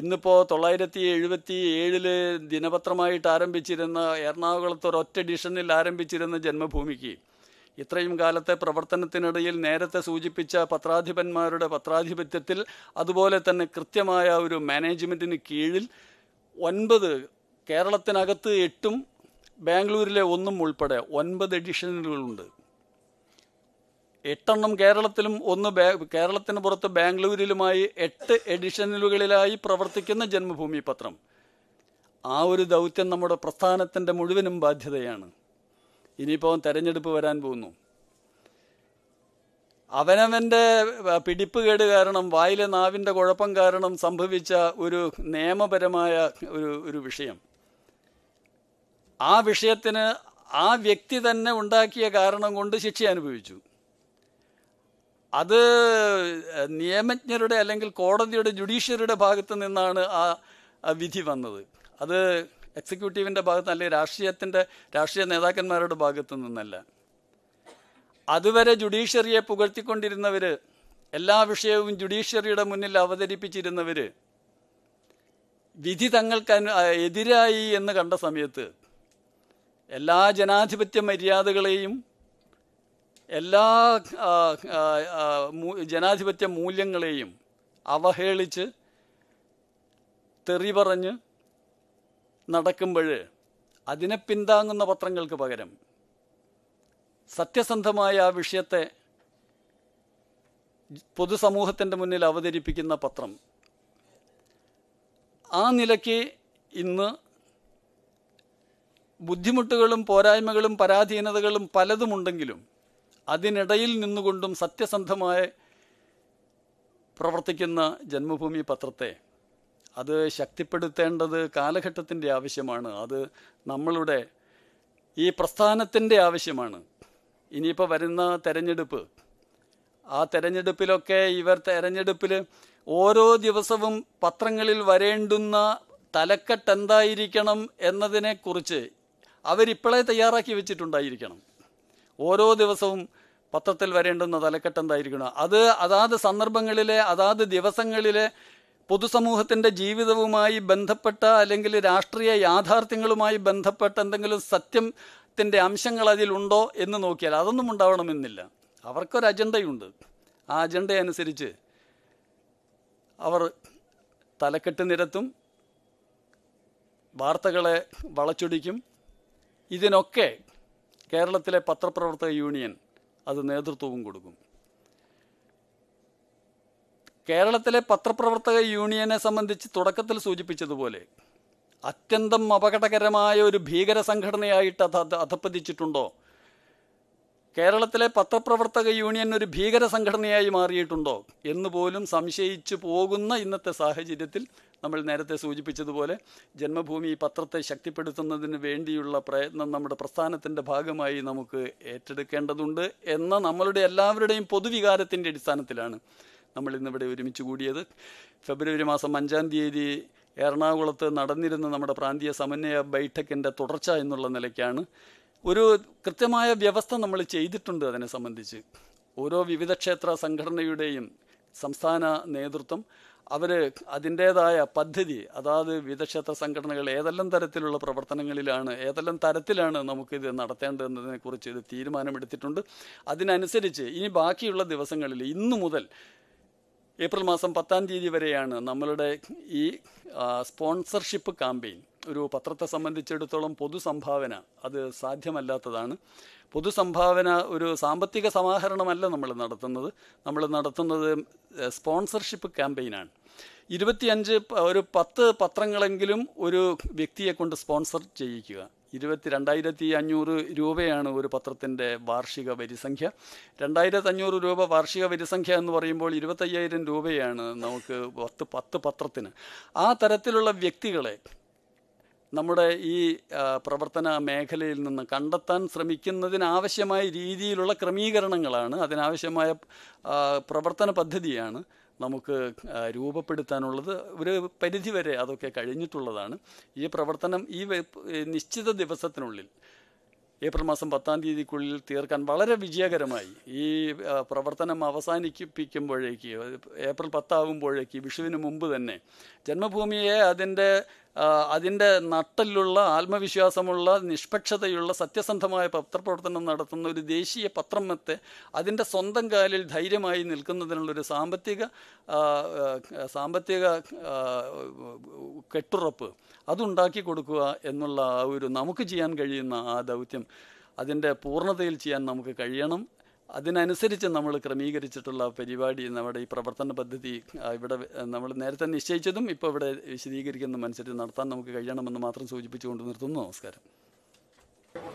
ഇന്നിപ്പോൾ തൊള്ളായിരത്തി എഴുപത്തി ഏഴില് ദിനപത്രമായിട്ട് ആരംഭിച്ചിരുന്ന എറണാകുളത്ത് ഒരൊറ്റ ഡിഷനിൽ ആരംഭിച്ചിരുന്ന ജന്മഭൂമിക്ക് ഇത്രയും കാലത്തെ പ്രവർത്തനത്തിനിടയിൽ നേരത്തെ സൂചിപ്പിച്ച പത്രാധിപന്മാരുടെ പത്രാധിപത്യത്തിൽ അതുപോലെ തന്നെ കൃത്യമായ ഒരു മാനേജ്മെൻറ്റിന് കീഴിൽ ഒൻപത് കേരളത്തിനകത്ത് എട്ടും ബാംഗ്ലൂരിലെ ഒന്നും ഉൾപ്പെടെ ഒൻപത് എഡിഷനുകളുണ്ട് എട്ടെണ്ണം കേരളത്തിലും ഒന്ന് കേരളത്തിന് പുറത്ത് ബാംഗ്ലൂരിലുമായി എട്ട് എഡിഷനുകളിലായി പ്രവർത്തിക്കുന്ന ജന്മഭൂമി പത്രം ആ ഒരു ദൗത്യം നമ്മുടെ പ്രസ്ഥാനത്തിൻ്റെ മുഴുവനും ബാധ്യതയാണ് ഇനിയിപ്പോൾ തെരഞ്ഞെടുപ്പ് വരാൻ പോകുന്നു അവനവൻ്റെ പിടിപ്പുകേട് കാരണം വായിലെ നാവിൻ്റെ കുഴപ്പം കാരണം സംഭവിച്ച ഒരു നിയമപരമായ ഒരു ഒരു വിഷയം ആ വിഷയത്തിന് ആ വ്യക്തി തന്നെ ഉണ്ടാക്കിയ കാരണം കൊണ്ട് ശിക്ഷ അനുഭവിച്ചു അത് നിയമജ്ഞരുടെ അല്ലെങ്കിൽ കോടതിയുടെ ജുഡീഷ്യറിയുടെ ഭാഗത്ത് നിന്നാണ് ആ വിധി വന്നത് അത് എക്സിക്യൂട്ടീവിൻ്റെ ഭാഗത്ത് അല്ലെങ്കിൽ രാഷ്ട്രീയത്തിൻ്റെ രാഷ്ട്രീയ നേതാക്കന്മാരുടെ ഭാഗത്തു നിന്നല്ല അതുവരെ ജുഡീഷ്യറിയെ പുകഴ്ത്തിക്കൊണ്ടിരുന്നവർ എല്ലാ വിഷയവും ജുഡീഷ്യറിയുടെ മുന്നിൽ അവതരിപ്പിച്ചിരുന്നവർ വിധി തങ്ങൾക്ക് എതിരായി എന്ന് കണ്ട സമയത്ത് എല്ലാ ജനാധിപത്യ മര്യാദകളെയും എല്ലാ ജനാധിപത്യ മൂല്യങ്ങളെയും അവഹേളിച്ച് തെറി പറഞ്ഞ് നടക്കുമ്പോൾ അതിനെ പിന്താങ്ങുന്ന പത്രങ്ങൾക്ക് പകരം സത്യസന്ധമായ ആ വിഷയത്തെ പൊതുസമൂഹത്തിൻ്റെ മുന്നിൽ അവതരിപ്പിക്കുന്ന പത്രം ആ നിലയ്ക്ക് ഇന്ന് ബുദ്ധിമുട്ടുകളും പോരായ്മകളും പരാധീനതകളും പലതുമുണ്ടെങ്കിലും അതിനിടയിൽ നിന്നുകൊണ്ടും സത്യസന്ധമായി പ്രവർത്തിക്കുന്ന ജന്മഭൂമി പത്രത്തെ അത് ശക്തിപ്പെടുത്തേണ്ടത് കാലഘട്ടത്തിൻ്റെ ആവശ്യമാണ് അത് നമ്മളുടെ ഈ പ്രസ്ഥാനത്തിൻ്റെ ആവശ്യമാണ് ഇനിയിപ്പോൾ വരുന്ന തെരഞ്ഞെടുപ്പ് ആ തെരഞ്ഞെടുപ്പിലൊക്കെ ഇവർ തെരഞ്ഞെടുപ്പിൽ ഓരോ ദിവസവും പത്രങ്ങളിൽ വരേണ്ടുന്ന തലക്കെട്ട് എന്തായിരിക്കണം എന്നതിനെക്കുറിച്ച് അവരിപ്പോഴേ തയ്യാറാക്കി വെച്ചിട്ടുണ്ടായിരിക്കണം ഓരോ ദിവസവും പത്രത്തിൽ വരേണ്ടുന്ന തലക്കെട്ട് എന്തായിരിക്കണം അത് അതാത് സന്ദർഭങ്ങളിലെ അതാത് ദിവസങ്ങളിലെ പൊതുസമൂഹത്തിൻ്റെ ജീവിതവുമായി ബന്ധപ്പെട്ട അല്ലെങ്കിൽ രാഷ്ട്രീയ യാഥാർത്ഥ്യങ്ങളുമായി ബന്ധപ്പെട്ട എന്തെങ്കിലും സത്യത്തിൻ്റെ അംശങ്ങൾ അതിലുണ്ടോ എന്ന് നോക്കിയാൽ അതൊന്നും ഉണ്ടാവണമെന്നില്ല അവർക്കൊരു അജണ്ടയുണ്ട് ആ അജണ്ട അനുസരിച്ച് അവർ തലക്കെട്ട് നിരത്തും വാർത്തകളെ വളച്ചൊടിക്കും ഇതിനൊക്കെ കേരളത്തിലെ പത്രപ്രവർത്തക യൂണിയൻ അത് നേതൃത്വവും കൊടുക്കും കേരളത്തിലെ പത്രപ്രവർത്തക യൂണിയനെ സംബന്ധിച്ച് തുടക്കത്തിൽ സൂചിപ്പിച്ചതുപോലെ അത്യന്തം അപകടകരമായ ഒരു ഭീകര സംഘടനയായിട്ട് അത് അധപ്പതിച്ചിട്ടുണ്ടോ കേരളത്തിലെ പത്രപ്രവർത്തക യൂണിയൻ ഒരു ഭീകര സംഘടനയായി മാറിയിട്ടുണ്ടോ എന്ന് പോലും സംശയിച്ചു പോകുന്ന ഇന്നത്തെ സാഹചര്യത്തിൽ നമ്മൾ നേരത്തെ സൂചിപ്പിച്ചതുപോലെ ജന്മഭൂമി പത്രത്തെ ശക്തിപ്പെടുത്തുന്നതിന് വേണ്ടിയുള്ള പ്രയത്നം നമ്മുടെ പ്രസ്ഥാനത്തിൻ്റെ ഭാഗമായി നമുക്ക് ഏറ്റെടുക്കേണ്ടതുണ്ട് എന്ന നമ്മളുടെ എല്ലാവരുടെയും പൊതുവികാരത്തിൻ്റെ അടിസ്ഥാനത്തിലാണ് നമ്മൾ ഇന്നിവിടെ ഒരുമിച്ച് കൂടിയത് ഫെബ്രുവരി മാസം അഞ്ചാം തീയതി എറണാകുളത്ത് നടന്നിരുന്ന നമ്മുടെ പ്രാന്തീയ സമന്വയ ബൈഠക്കിൻ്റെ തുടർച്ച എന്നുള്ള നിലയ്ക്കാണ് ഒരു കൃത്യമായ വ്യവസ്ഥ നമ്മൾ ചെയ്തിട്ടുണ്ട് അതിനെ സംബന്ധിച്ച് ഓരോ വിവിധ ക്ഷേത്ര സംഘടനയുടെയും സംസ്ഥാന നേതൃത്വം അവർ അതിൻ്റേതായ പദ്ധതി അതാത് വിധക്ഷേത്ര സംഘടനകൾ ഏതെല്ലാം തരത്തിലുള്ള പ്രവർത്തനങ്ങളിലാണ് ഏതെല്ലാം തരത്തിലാണ് നമുക്കിത് നടത്തേണ്ടതെന്നതിനെക്കുറിച്ച് ഇത് തീരുമാനമെടുത്തിട്ടുണ്ട് അതിനനുസരിച്ച് ഇനി ബാക്കിയുള്ള ദിവസങ്ങളിൽ ഇന്നു മുതൽ ഏപ്രിൽ മാസം പത്താം തീയതി വരെയാണ് നമ്മളുടെ ഈ സ്പോൺസർഷിപ്പ് ക്യാമ്പയിൻ ഒരു പത്രത്തെ സംബന്ധിച്ചിടത്തോളം പൊതുസംഭാവന അത് സാധ്യമല്ലാത്തതാണ് പൊതുസംഭാവന ഒരു സാമ്പത്തിക സമാഹരണമല്ല നമ്മൾ നടത്തുന്നത് നമ്മൾ നടത്തുന്നത് സ്പോൺസർഷിപ്പ് ക്യാമ്പയിനാണ് ഇരുപത്തിയഞ്ച് ഒരു പത്ത് പത്രങ്ങളെങ്കിലും ഒരു വ്യക്തിയെ കൊണ്ട് സ്പോൺസർ ചെയ്യിക്കുക ഇരുപത്തി രണ്ടായിരത്തി അഞ്ഞൂറ് രൂപയാണ് ഒരു പത്രത്തിൻ്റെ വാർഷിക വരിസംഖ്യ രണ്ടായിരത്തി അഞ്ഞൂറ് രൂപ വാർഷിക വരിസംഖ്യ എന്ന് പറയുമ്പോൾ ഇരുപത്തയ്യായിരം രൂപയാണ് നമുക്ക് പത്ത് പത്ത് പത്രത്തിന് ആ തരത്തിലുള്ള വ്യക്തികളെ നമ്മുടെ ഈ പ്രവർത്തന മേഖലയിൽ നിന്ന് കണ്ടെത്താൻ ശ്രമിക്കുന്നതിനാവശ്യമായ രീതിയിലുള്ള ക്രമീകരണങ്ങളാണ് അതിനാവശ്യമായ പ്രവർത്തന പദ്ധതിയാണ് നമുക്ക് രൂപപ്പെടുത്താനുള്ളത് ഒരു പരിധിവരെ അതൊക്കെ കഴിഞ്ഞിട്ടുള്ളതാണ് ഈ പ്രവർത്തനം ഈ നിശ്ചിത ദിവസത്തിനുള്ളിൽ ഏപ്രിൽ മാസം പത്താം തീയതിക്കുള്ളിൽ തീർക്കാൻ വളരെ വിജയകരമായി ഈ പ്രവർത്തനം അവസാനിപ്പിക്കുമ്പോഴേക്ക് ഏപ്രിൽ പത്താകുമ്പോഴേക്ക് വിഷുവിന് മുമ്പ് തന്നെ ജന്മഭൂമിയെ അതിൻ്റെ അതിൻ്റെ നട്ടലുള്ള ആത്മവിശ്വാസമുള്ള നിഷ്പക്ഷതയുള്ള സത്യസന്ധമായ പത്രപ്രവർത്തനം നടത്തുന്ന ഒരു ദേശീയ പത്രമത്തെ അതിൻ്റെ സ്വന്തം കാലിൽ ധൈര്യമായി നിൽക്കുന്നതിനുള്ളൊരു സാമ്പത്തിക സാമ്പത്തിക കെട്ടുറപ്പ് അതുണ്ടാക്കി കൊടുക്കുക എന്നുള്ള ആ ഒരു നമുക്ക് ചെയ്യാൻ കഴിയുന്ന ആ ദൗത്യം അതിൻ്റെ പൂർണ്ണതയിൽ ചെയ്യാൻ നമുക്ക് കഴിയണം അതിനനുസരിച്ച് നമ്മൾ ക്രമീകരിച്ചിട്ടുള്ള പരിപാടി നമ്മുടെ ഈ പ്രവർത്തന പദ്ധതി ഇവിടെ നമ്മൾ നേരത്തെ നിശ്ചയിച്ചതും ഇപ്പോൾ ഇവിടെ വിശദീകരിക്കുന്നതും അനുസരിച്ച് നടത്താൻ നമുക്ക് കഴിയണമെന്ന് മാത്രം സൂചിപ്പിച്ചുകൊണ്ട് നിർത്തുന്നു നമസ്കാരം